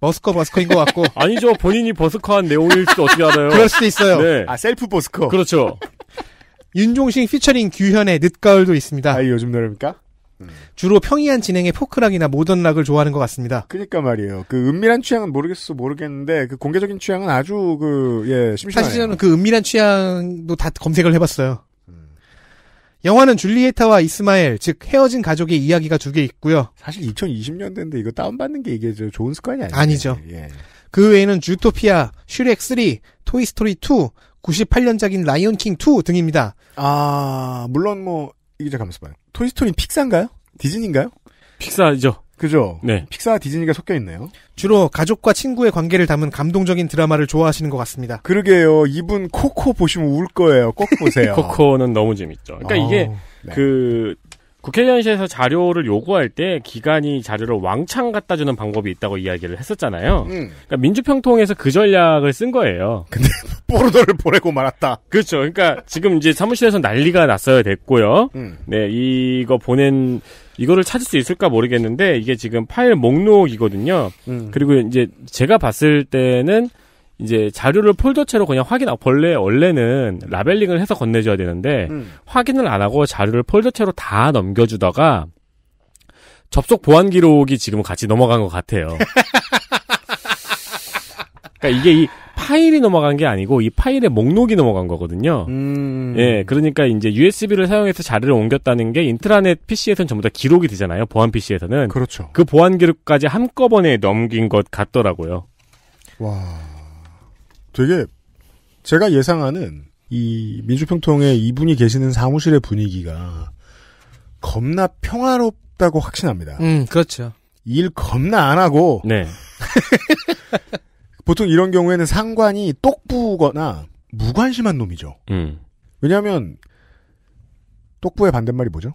버스커 버스커인 것 같고. 아니죠. 본인이 버스커한 내용일지도 어떻게 알아요. 그럴 수도 있어요. 네. 아, 셀프 버스커. 그렇죠. 윤종신 피처링 규현의 늦가을도 있습니다. 아, 요즘 노래입니까? 음. 주로 평이한 진행의 포크락이나 모던락을 좋아하는 것 같습니다. 그니까 러 말이에요. 그 은밀한 취향은 모르겠어 모르겠는데 그 공개적인 취향은 아주 그예 심심하네요. 사실 저는 그 은밀한 취향도 다 검색을 해봤어요. 영화는 줄리에타와 이스마엘, 즉 헤어진 가족의 이야기가 두 개 있고요. 사실 2020년대인데 이거 다운받는 게 이게 좋은 습관이 아니에요. 아니죠. 예. 그 외에는 주토피아, 슈렉 3, 토이 스토리 2, 98년작인 라이온 킹2 등입니다. 아 물론 뭐 이게 잠깐만 요 토이 스토리는 픽사인가요? 디즈니인가요? 픽사죠. 그죠? 네. 픽사와 디즈니가 섞여 있네요. 주로 가족과 친구의 관계를 담은 감동적인 드라마를 좋아하시는 것 같습니다. 그러게요. 이분 코코 보시면 울 거예요. 꼭 보세요. 코코는 너무 재밌죠. 그러니까 어, 이게 네. 그 국회의원실에서 자료를 요구할 때 기관이 자료를 왕창 갖다 주는 방법이 있다고 이야기를 했었잖아요. 음. 그러니까 민주평통에서 그 전략을 쓴 거예요. 근데 뽀르도를 보내고 말았다. 그렇죠. 그러니까 지금 이제 사무실에서 난리가 났어야 됐고요. 음. 네, 이거 보낸 이거를 찾을 수 있을까 모르겠는데 이게 지금 파일 목록이거든요. 음. 그리고 이제 제가 봤을 때는 이제 자료를 폴더체로 그냥 확인, 벌레 원래는 라벨링을 해서 건네줘야 되는데, 음. 확인을 안 하고 자료를 폴더체로 다 넘겨주다가, 접속 보안 기록이 지금 같이 넘어간 것 같아요. 그러니까 이게 이 파일이 넘어간 게 아니고 이 파일의 목록이 넘어간 거거든요. 음... 예, 그러니까 이제 USB를 사용해서 자료를 옮겼다는 게 인트라넷 PC에서는 전부 다 기록이 되잖아요. 보안 PC에서는. 그렇죠. 그 보안 기록까지 한꺼번에 넘긴 것 같더라고요. 와. 되게 제가 예상하는 이 민주평통에 이분이 계시는 사무실의 분위기가 겁나 평화롭다고 확신합니다. 음, 그렇죠. 일 겁나 안 하고. 네. 보통 이런 경우에는 상관이 똑부거나 무관심한 놈이죠. 음. 왜냐하면 똑부의 반대말이 뭐죠?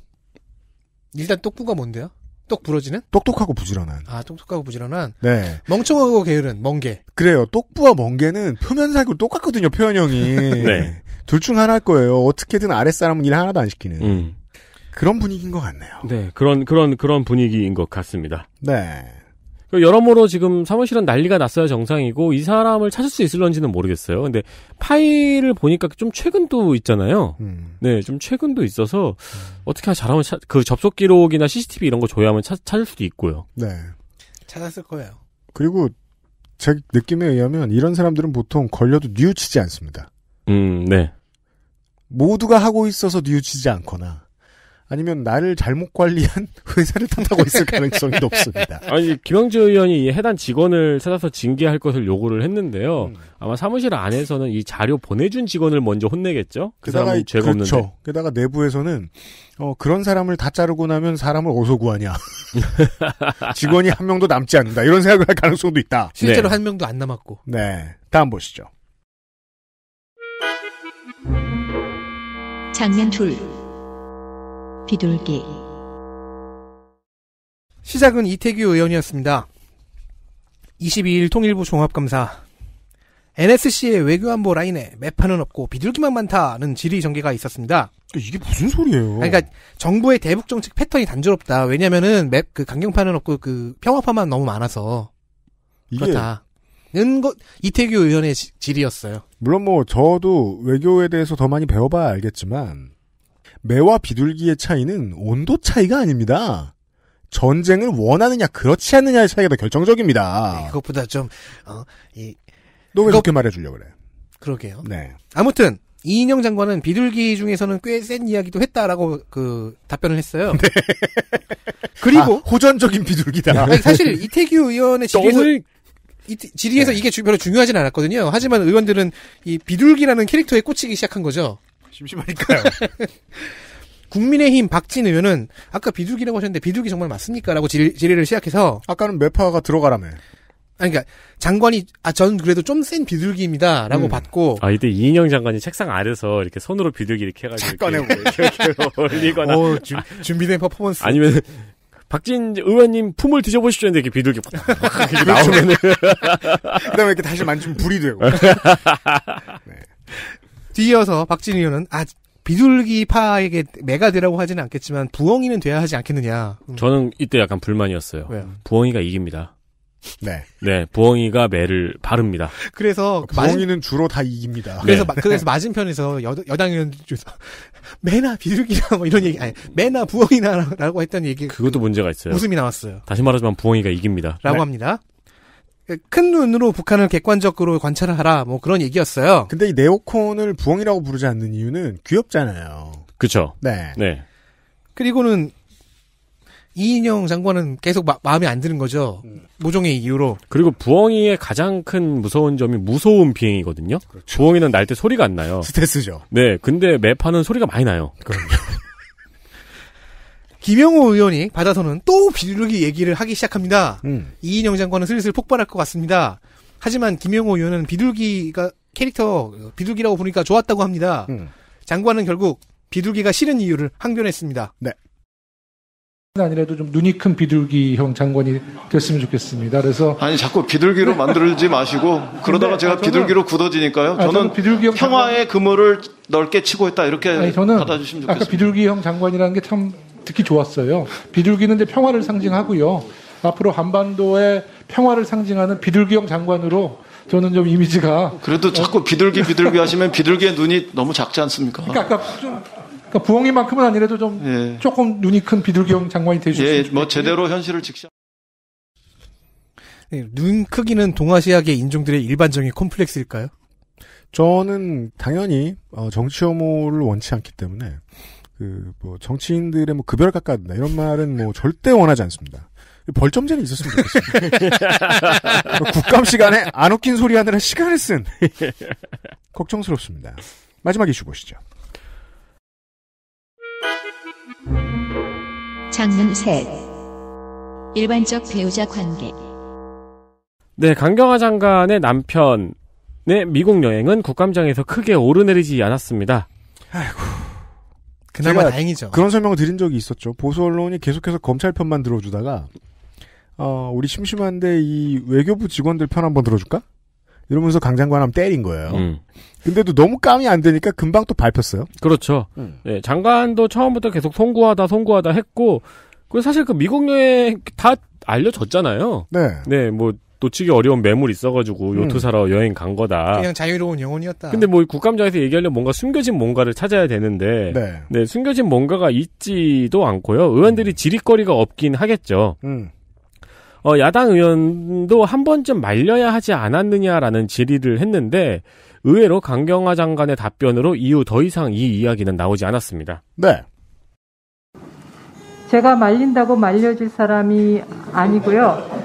일단 똑부가 뭔데요? 똑 부러지는? 똑똑하고 부지런한. 아, 똑똑하고 부지런한? 네. 멍청하고 게으른, 멍게. 그래요. 똑부와 멍게는 표면사고 똑같거든요, 표현형이. 네. 둘 중 하나일 거예요. 어떻게든 아랫사람은 일 하나도 안 시키는. 음. 그런 분위기인 것 같네요. 네, 그런, 그런, 그런 분위기인 것 같습니다. 네. 여러모로 지금 사무실은 난리가 났어야 정상이고 이 사람을 찾을 수 있을런지는 모르겠어요. 근데 파일을 보니까 좀 최근도 있잖아요. 음. 네, 좀 최근도 있어서 음. 어떻게 하면 잘하면 차, 그 접속 기록이나 CCTV 이런 거 조회하면 찾, 찾을 수도 있고요. 네, 찾았을 거예요. 그리고 제 느낌에 의하면 이런 사람들은 보통 걸려도 뉘우치지 않습니다. 음, 네. 모두가 하고 있어서 뉘우치지 않거나 아니면 나를 잘못 관리한 회사를 탓하고 있을 가능성이 높습니다. 아니 김영주 의원이 해당 직원을 찾아서 징계할 것을 요구를 했는데요. 음. 아마 사무실 안에서는 이 자료 보내준 직원을 먼저 혼내겠죠. 그 사람이 죄가 그렇죠. 없는데. 게다가 내부에서는 어, 그런 사람을 다 자르고 나면 사람을 어디서 구하냐. 직원이 한 명도 남지 않는다. 이런 생각을 할 가능성도 있다. 실제로 네. 한 명도 안 남았고. 네. 다음 보시죠. 장면 둘. 비둘기 시작은 이태규 의원이었습니다. 22일 통일부 종합검사 NSC의 외교안보 라인에 매판은 없고 비둘기만 많다는 질의 전개가 있었습니다. 이게 무슨 소리예요? 그러니까 정부의 대북 정책 패턴이 단조롭다. 왜냐면은 맵 그 강경파는 없고 그 평화파만 너무 많아서 이게... 그렇다는 것 이태규 의원의 질의였어요. 물론 뭐 저도 외교에 대해서 더 많이 배워봐야 알겠지만 매와 비둘기의 차이는 온도 차이가 아닙니다. 전쟁을 원하느냐 그렇지 않느냐의 차이가 더 결정적입니다. 네, 그것보다 좀 어, 이... 너왜 그렇게 말해주려고 그래? 그러게요. 네. 아무튼 이인영 장관은 비둘기 중에서는 꽤 센 이야기도 했다라고 그 답변을 했어요. 네. 그리고 아, 호전적인 비둘기다. 네. 아니, 사실 이태규 의원의 질의에서 너 이, 에서 네. 이게 별로 중요하진 않았거든요. 하지만 의원들은 이 비둘기라는 캐릭터에 꽂히기 시작한 거죠. 심심하니까요. 국민의힘 박진 의원은 아까 비둘기라고 하셨는데 비둘기 정말 맞습니까? 라고 질의를 시작해서 아까는 매파가 들어가라며. 아니, 그니까, 장관이, 아, 전 그래도 좀 센 비둘기입니다. 라고 음. 받고. 아, 이때 이인영 장관이 책상 아래서 이렇게 손으로 비둘기 이렇게 해가지고. 꺼내고 이렇게, 뭐 이렇게 올리거나. 오, 주, 준비된 퍼포먼스. 아니면, 박진 의원님 품을 뒤져보시죠. 했는데 이렇게 비둘기 이렇게 나오면그 다음에 이렇게 다시 만지면 불이 되고. 네. 뒤이어서 박진 의원은 아 비둘기파에게 매가 되라고 하지는 않겠지만 부엉이는 돼야 하지 않겠느냐. 음. 저는 이때 약간 불만이었어요. 왜요? 부엉이가 이깁니다. 네. 네, 부엉이가 매를 바릅니다. 그래서 그러니까 부엉이는 맞은, 주로 다 이깁니다. 그래서 네. 마, 그래서 맞은편에서 여, 당 의원들 중에서 매나 비둘기나 뭐 이런 얘기 아니 매나 부엉이나라고 했던 얘기 그것도 그, 문제가 있어요. 웃음이 나왔어요. 다시 말하자면 부엉이가 이깁니다라고 네. 합니다. 큰 눈으로 북한을 객관적으로 관찰 하라 뭐 그런 얘기였어요. 근데 이 네오콘을 부엉이라고 부르지 않는 이유는 귀엽잖아요. 그렇죠. 네. 네. 그리고는 이인영 장관은 계속 마, 마음에 안 드는 거죠. 모종의 이유로. 그리고 부엉이의 가장 큰 무서운 점이 무서운 비행이거든요. 그렇죠. 부엉이는 날 때 소리가 안 나요. 스트레스죠. 네. 근데 매파는 소리가 많이 나요. 그럼요. 김영호 의원이 받아서는 또 비둘기 얘기를 하기 시작합니다. 음. 이인영 장관은 슬슬 폭발할 것 같습니다. 하지만 김영호 의원은 비둘기가 캐릭터 비둘기라고 보니까 좋았다고 합니다. 음. 장관은 결국 비둘기가 싫은 이유를 항변했습니다. 네. 아니라도 좀 눈이 큰 비둘기형 장관이 됐으면 좋겠습니다. 그래서 아니 자꾸 비둘기로 네. 만들지 마시고 그러다가 네. 제가 아, 저는, 비둘기로 굳어지니까요. 아, 저는, 저는 비둘기형 평화의 장관... 그물을 넓게 치고 있다 이렇게 아니, 저는 받아주시면 좋겠습니다. 아까 비둘기형 장관이라는 게참 듣기 좋았어요. 비둘기는 이제 평화를 상징하고요. 앞으로 한반도의 평화를 상징하는 비둘기형 장관으로 저는 좀 이미지가 그래도 자꾸 비둘기 비둘기 하시면 비둘기의 눈이 너무 작지 않습니까? 그러니까 아까 좀 그러니까 부엉이만큼은 아니라도 좀 예. 조금 눈이 큰 비둘기형 장관이 되시면 예, 예 뭐 제대로 현실을 직시. 네, 눈 크기는 동아시아계 인종들의 일반적인 콤플렉스일까요? 저는 당연히 어, 정치 혐오를 원치 않기 때문에 그뭐 정치인들의 뭐 급여를 깎아준다 이런 말은 뭐 절대 원하지 않습니다. 벌점제는 있었으면 좋겠습니다. 뭐 국감 시간에 안 웃긴 소리 하느라 시간을 쓴 걱정스럽습니다. 마지막 이슈 보시죠. 장르 셋 일반적 배우자 관계 네, 강경화 장관의 남편의 미국 여행은 국감장에서 크게 오르내리지 않았습니다. 아이고. 그나마 다행이죠. 그런 설명을 드린 적이 있었죠. 보수 언론이 계속해서 검찰 편만 들어주다가 어, 우리 심심한데 이 외교부 직원들 편 한번 들어줄까? 이러면서 강장관 하면 때린 거예요. 음. 근데도 너무 깜이 안 되니까 금방 또 밟혔어요. 그렇죠. 음. 네, 장관도 처음부터 계속 송구하다 송구하다 했고 그 사실 그 미국 여행 다 알려졌잖아요. 네. 네, 뭐 놓치기 어려운 매물 있어가지고 음. 요트 사러 여행 간 거다. 그냥 자유로운 영혼이었다. 근데 뭐 국감장에서 얘기하려면 뭔가 숨겨진 뭔가를 찾아야 되는데, 네. 네 숨겨진 뭔가가 있지도 않고요. 의원들이 음. 지릿거리가 없긴 하겠죠. 음. 어, 야당 의원도 한 번쯤 말려야 하지 않았느냐라는 질의를 했는데, 의외로 강경화 장관의 답변으로 이후 더 이상 이 이야기는 나오지 않았습니다. 네. 제가 말린다고 말려줄 사람이 아니고요.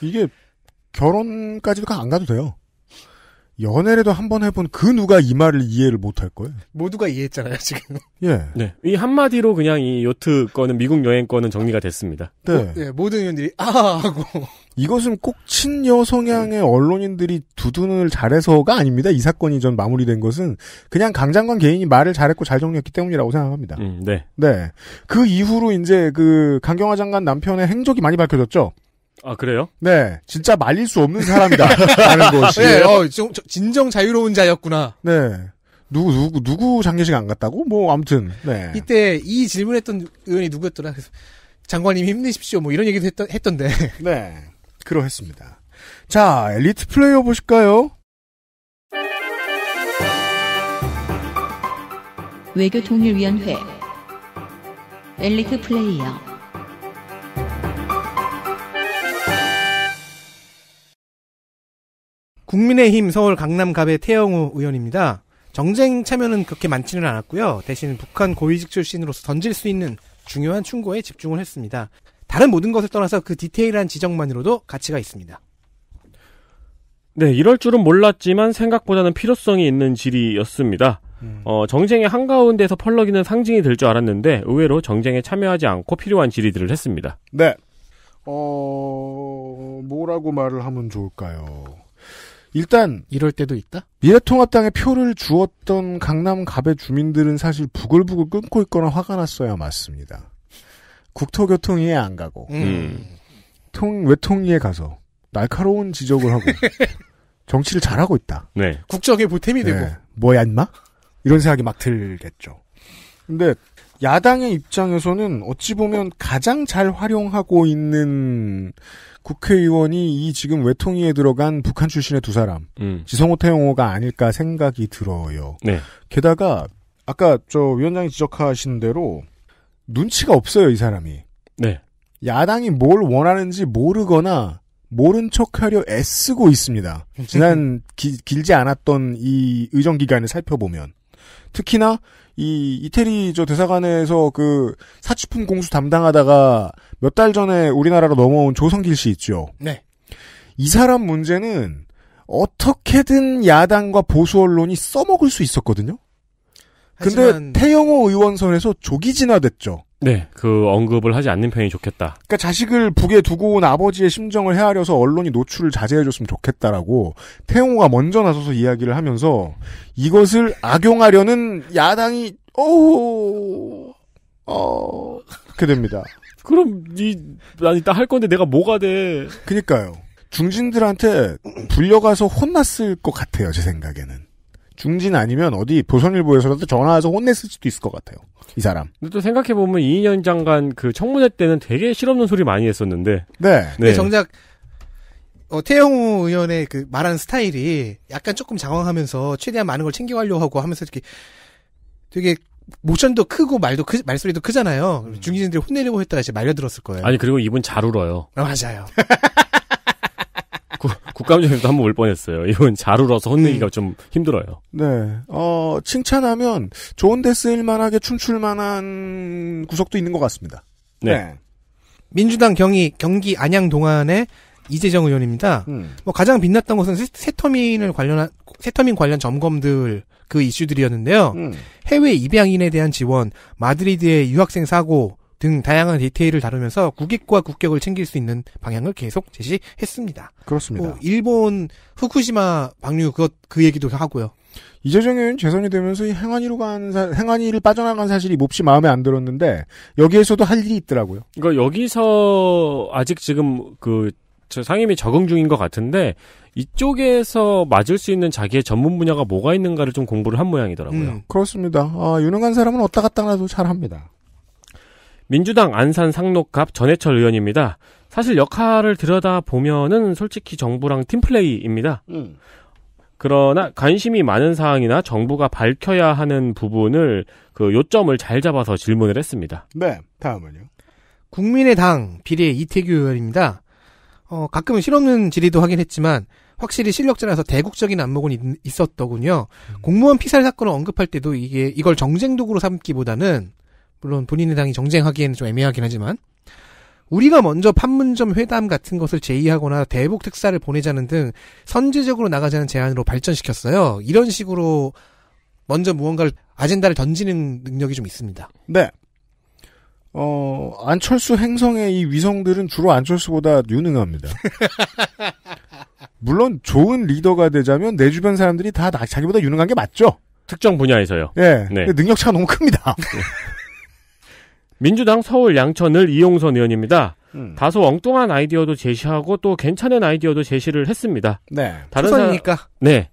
이게 결혼까지도 안 가도 돼요. 연애라도 한 번 해본 그 누가 이 말을 이해를 못 할 거예요. 모두가 이해했잖아요, 지금. 예. 네. 이 한마디로 그냥 이 요트 거는 미국 여행 거는 정리가 됐습니다. 네. 어, 네 모든 의원들이 아 하고. 이것은 꼭 친여 성향의 언론인들이 두둔을 잘해서가 아닙니다. 이 사건이 전 마무리된 것은 그냥 강장관 개인이 말을 잘했고 잘 정리했기 때문이라고 생각합니다. 음, 네. 네. 그 이후로 이제 그 강경화 장관 남편의 행적이 많이 밝혀졌죠. 아 그래요? 네, 진짜 말릴 수 없는 사람이다라는 것이. 네, 어, 좀, 진정 자유로운 자였구나. 네. 누구 누구 누구 장례식 안 갔다고? 뭐 아무튼. 네. 이때 이 질문했던 의원이 누구였더라? 그래서 장관님 힘내십시오. 뭐 이런 얘기도 했던 했던데. 네, 그러했습니다. 자, 엘리트 플레이어 보실까요? 외교통일위원회 엘리트 플레이어 국민의힘 서울 강남갑의 태영우 의원입니다. 정쟁 참여는 그렇게 많지는 않았고요. 대신 북한 고위직 출신으로서 던질 수 있는 중요한 충고에 집중을 했습니다. 다른 모든 것을 떠나서 그 디테일한 지적만으로도 가치가 있습니다. 네, 이럴 줄은 몰랐지만 생각보다는 필요성이 있는 질의였습니다. 음. 어, 정쟁의 한가운데서 펄럭이는 상징이 될 줄 알았는데 의외로 정쟁에 참여하지 않고 필요한 질의들을 했습니다. 네. 어, 뭐라고 말을 하면 좋을까요? 일단 이럴 때도 있다. 미래통합당에 표를 주었던 강남 갑의 주민들은 사실 부글부글 끊고 있거나 화가 났어야 맞습니다. 국토교통위에 안 가고 음. 통 외통위에 가서 날카로운 지적을 하고 정치를 잘하고 있다. 네. 국정의 보탬이 되고 네. 뭐야 인마 이런 생각이 막 들겠죠. 근데 야당의 입장에서는 어찌 보면 가장 잘 활용하고 있는 국회의원이 이 지금 외통위에 들어간 북한 출신의 두 사람, 음. 지성호 태용호가 아닐까 생각이 들어요. 네. 게다가 아까 저 위원장이 지적하신 대로 눈치가 없어요 이 사람이. 네. 야당이 뭘 원하는지 모르거나 모른 척하려 애쓰고 있습니다. 지난 기, 길지 않았던 이 의정 기간을 살펴보면 특히나 이 이태리 저 대사관에서 그 사치품 공수 담당하다가 몇달 전에 우리나라로 넘어온 조성길 씨 있죠. 네. 이 사람 문제는 어떻게든 야당과 보수 언론이 써먹을 수 있었거든요. 근데 태영호 의원선에서 조기 진화됐죠. 네, 그 언급을 하지 않는 편이 좋겠다. 그러니까 자식을 북에 두고 온 아버지의 심정을 헤아려서 언론이 노출을 자제해줬으면 좋겠다라고 태영호가 먼저 나서서 이야기를 하면서 이것을 악용하려는 야당이 오, 어, 그렇게 됩니다. 그럼 이난 이따 할 건데 내가 뭐가 돼? 그니까요. 중진들한테 불려가서 혼났을 것 같아요. 제 생각에는. 중진 아니면 어디 보선일보에서라도 전화해서 혼냈을 수도 있을 것 같아요. 이 사람. 근데 또 생각해보면 이인현 장관 그 청문회 때는 되게 실없는 소리 많이 했었는데. 네. 네. 정작, 어, 태영호 의원의 그 말하는 스타일이 약간 조금 장황하면서 최대한 많은 걸 챙겨가려고 하고 하면서 이렇게 되게 모션도 크고 말도 크, 말소리도 크잖아요. 음. 중기진들이 혼내려고 했다가 이제 말려들었을 거예요. 아니 그리고 이분 잘 울어요. 아, 맞아요. 국감장에서도 한번 올 뻔했어요. 이분 잘 울어서 혼내기가 음. 좀 힘들어요. 네, 어 칭찬하면 좋은데 쓰일만하게 춤출만한 구석도 있는 것 같습니다. 네. 네. 민주당 경이 경기 안양 동안에 이재정 의원입니다. 음. 뭐 가장 빛났던 것은 세터민을 관련한 세터민 관련 점검들 그 이슈들이었는데요. 음. 해외 입양인에 대한 지원, 마드리드의 유학생 사고 등 다양한 디테일을 다루면서 국익과 국격을 챙길 수 있는 방향을 계속 제시했습니다. 그렇습니다. 뭐 일본 후쿠시마 방류 그것 그 얘기도 하고요. 이재정 의원 재선이 되면서 이 행안위로 간 사, 행안위를 빠져나간 사실이 몹시 마음에 안 들었는데 여기에서도 할 일이 있더라고요. 그러니까 여기서 아직 지금 그 상임이 적응 중인 것 같은데 이쪽에서 맞을 수 있는 자기의 전문 분야가 뭐가 있는가를 좀 공부를 한 모양이더라고요. 음, 그렇습니다. 아, 유능한 사람은 왔다 갔다 하나도 잘합니다. 민주당 안산 상록갑 전해철 의원입니다. 사실 역할을 들여다 보면은 솔직히 정부랑 팀플레이입니다. 음. 그러나 관심이 많은 사항이나 정부가 밝혀야 하는 부분을 그 요점을 잘 잡아서 질문을 했습니다. 네, 다음은요. 국민의당 비례 이태규 의원입니다. 어, 가끔은 실없는 지리도 하긴 했지만 확실히 실력자라서 대국적인 안목은 있, 있었더군요. 음. 공무원 피살 사건을 언급할 때도 이게 이걸 정쟁 도구로 삼기보다는 물론 본인의 당이 정쟁하기에는 좀 애매하긴 하지만 우리가 먼저 판문점 회담 같은 것을 제의하거나 대북 특사를 보내자는 등 선제적으로 나가자는 제안으로 발전시켰어요. 이런 식으로 먼저 무언가를 아젠다를 던지는 능력이 좀 있습니다. 네. 어, 안철수 행성의 이 위성들은 주로 안철수보다 유능합니다. 물론 좋은 리더가 되자면 내 주변 사람들이 다 나, 자기보다 유능한 게 맞죠. 특정 분야에서요. 예. 네. 능력 차가 너무 큽니다. 네. 민주당 서울 양천을 이용선 의원입니다. 음. 다소 엉뚱한 아이디어도 제시하고 또 괜찮은 아이디어도 제시를 했습니다. 네. 다른 초선 네.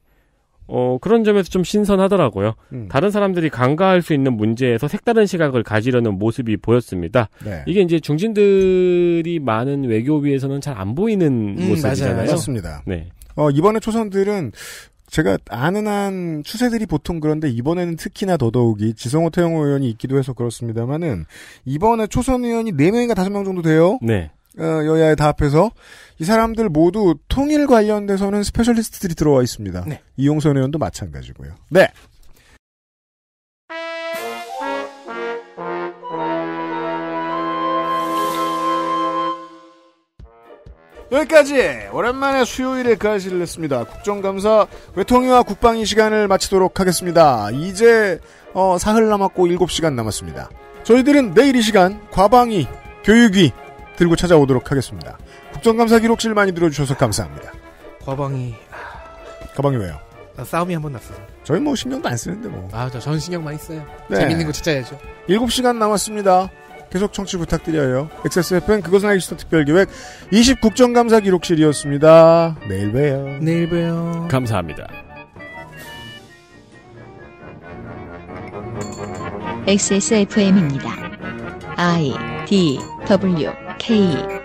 어, 그런 점에서 좀 신선하더라고요. 음. 다른 사람들이 간과할 수 있는 문제에서 색다른 시각을 가지려는 모습이 보였습니다. 네. 이게 이제 중진들이 많은 외교 위에서는 잘 안 보이는 음, 모습이잖아요. 맞습니다. 네. 어, 이번에 초선들은 제가 아는 한 추세들이 보통 그런데 이번에는 특히나 더더욱이 지성호 태영호 의원이 있기도 해서 그렇습니다만은 이번에 초선 의원이 4명인가 5명 정도 돼요. 네. 어, 여야의 답해서 이 사람들 모두 통일 관련돼서는 스페셜리스트들이 들어와 있습니다. 네. 이용선 의원도 마찬가지고요. 네. 여기까지 오랜만에 수요일에 그아시를 했습니다. 국정감사 외통위와 국방위 시간을 마치도록 하겠습니다. 이제 어, 사흘 남았고 7시간 남았습니다. 저희들은 내일 이 시간 과방위, 교육위, 들고 찾아오도록 하겠습니다. 국정감사 기록실 많이 들어주셔서 감사합니다. 과방이 가방이 아, 왜요? 나 아, 싸움이 한 번 났어. 저희 뭐 신경도 안 쓰는데 뭐. 아, 저 저는 신경 많이 써요. 네. 재밌는 거 찾아야죠. 7시간 남았습니다. 계속 청취 부탁드려요. XSFM 그것은 알기 싫다 특별기획 20 국정감사 기록실이었습니다. 내일 봬요. 내일 봬요. 감사합니다. XSFM입니다. I D W K。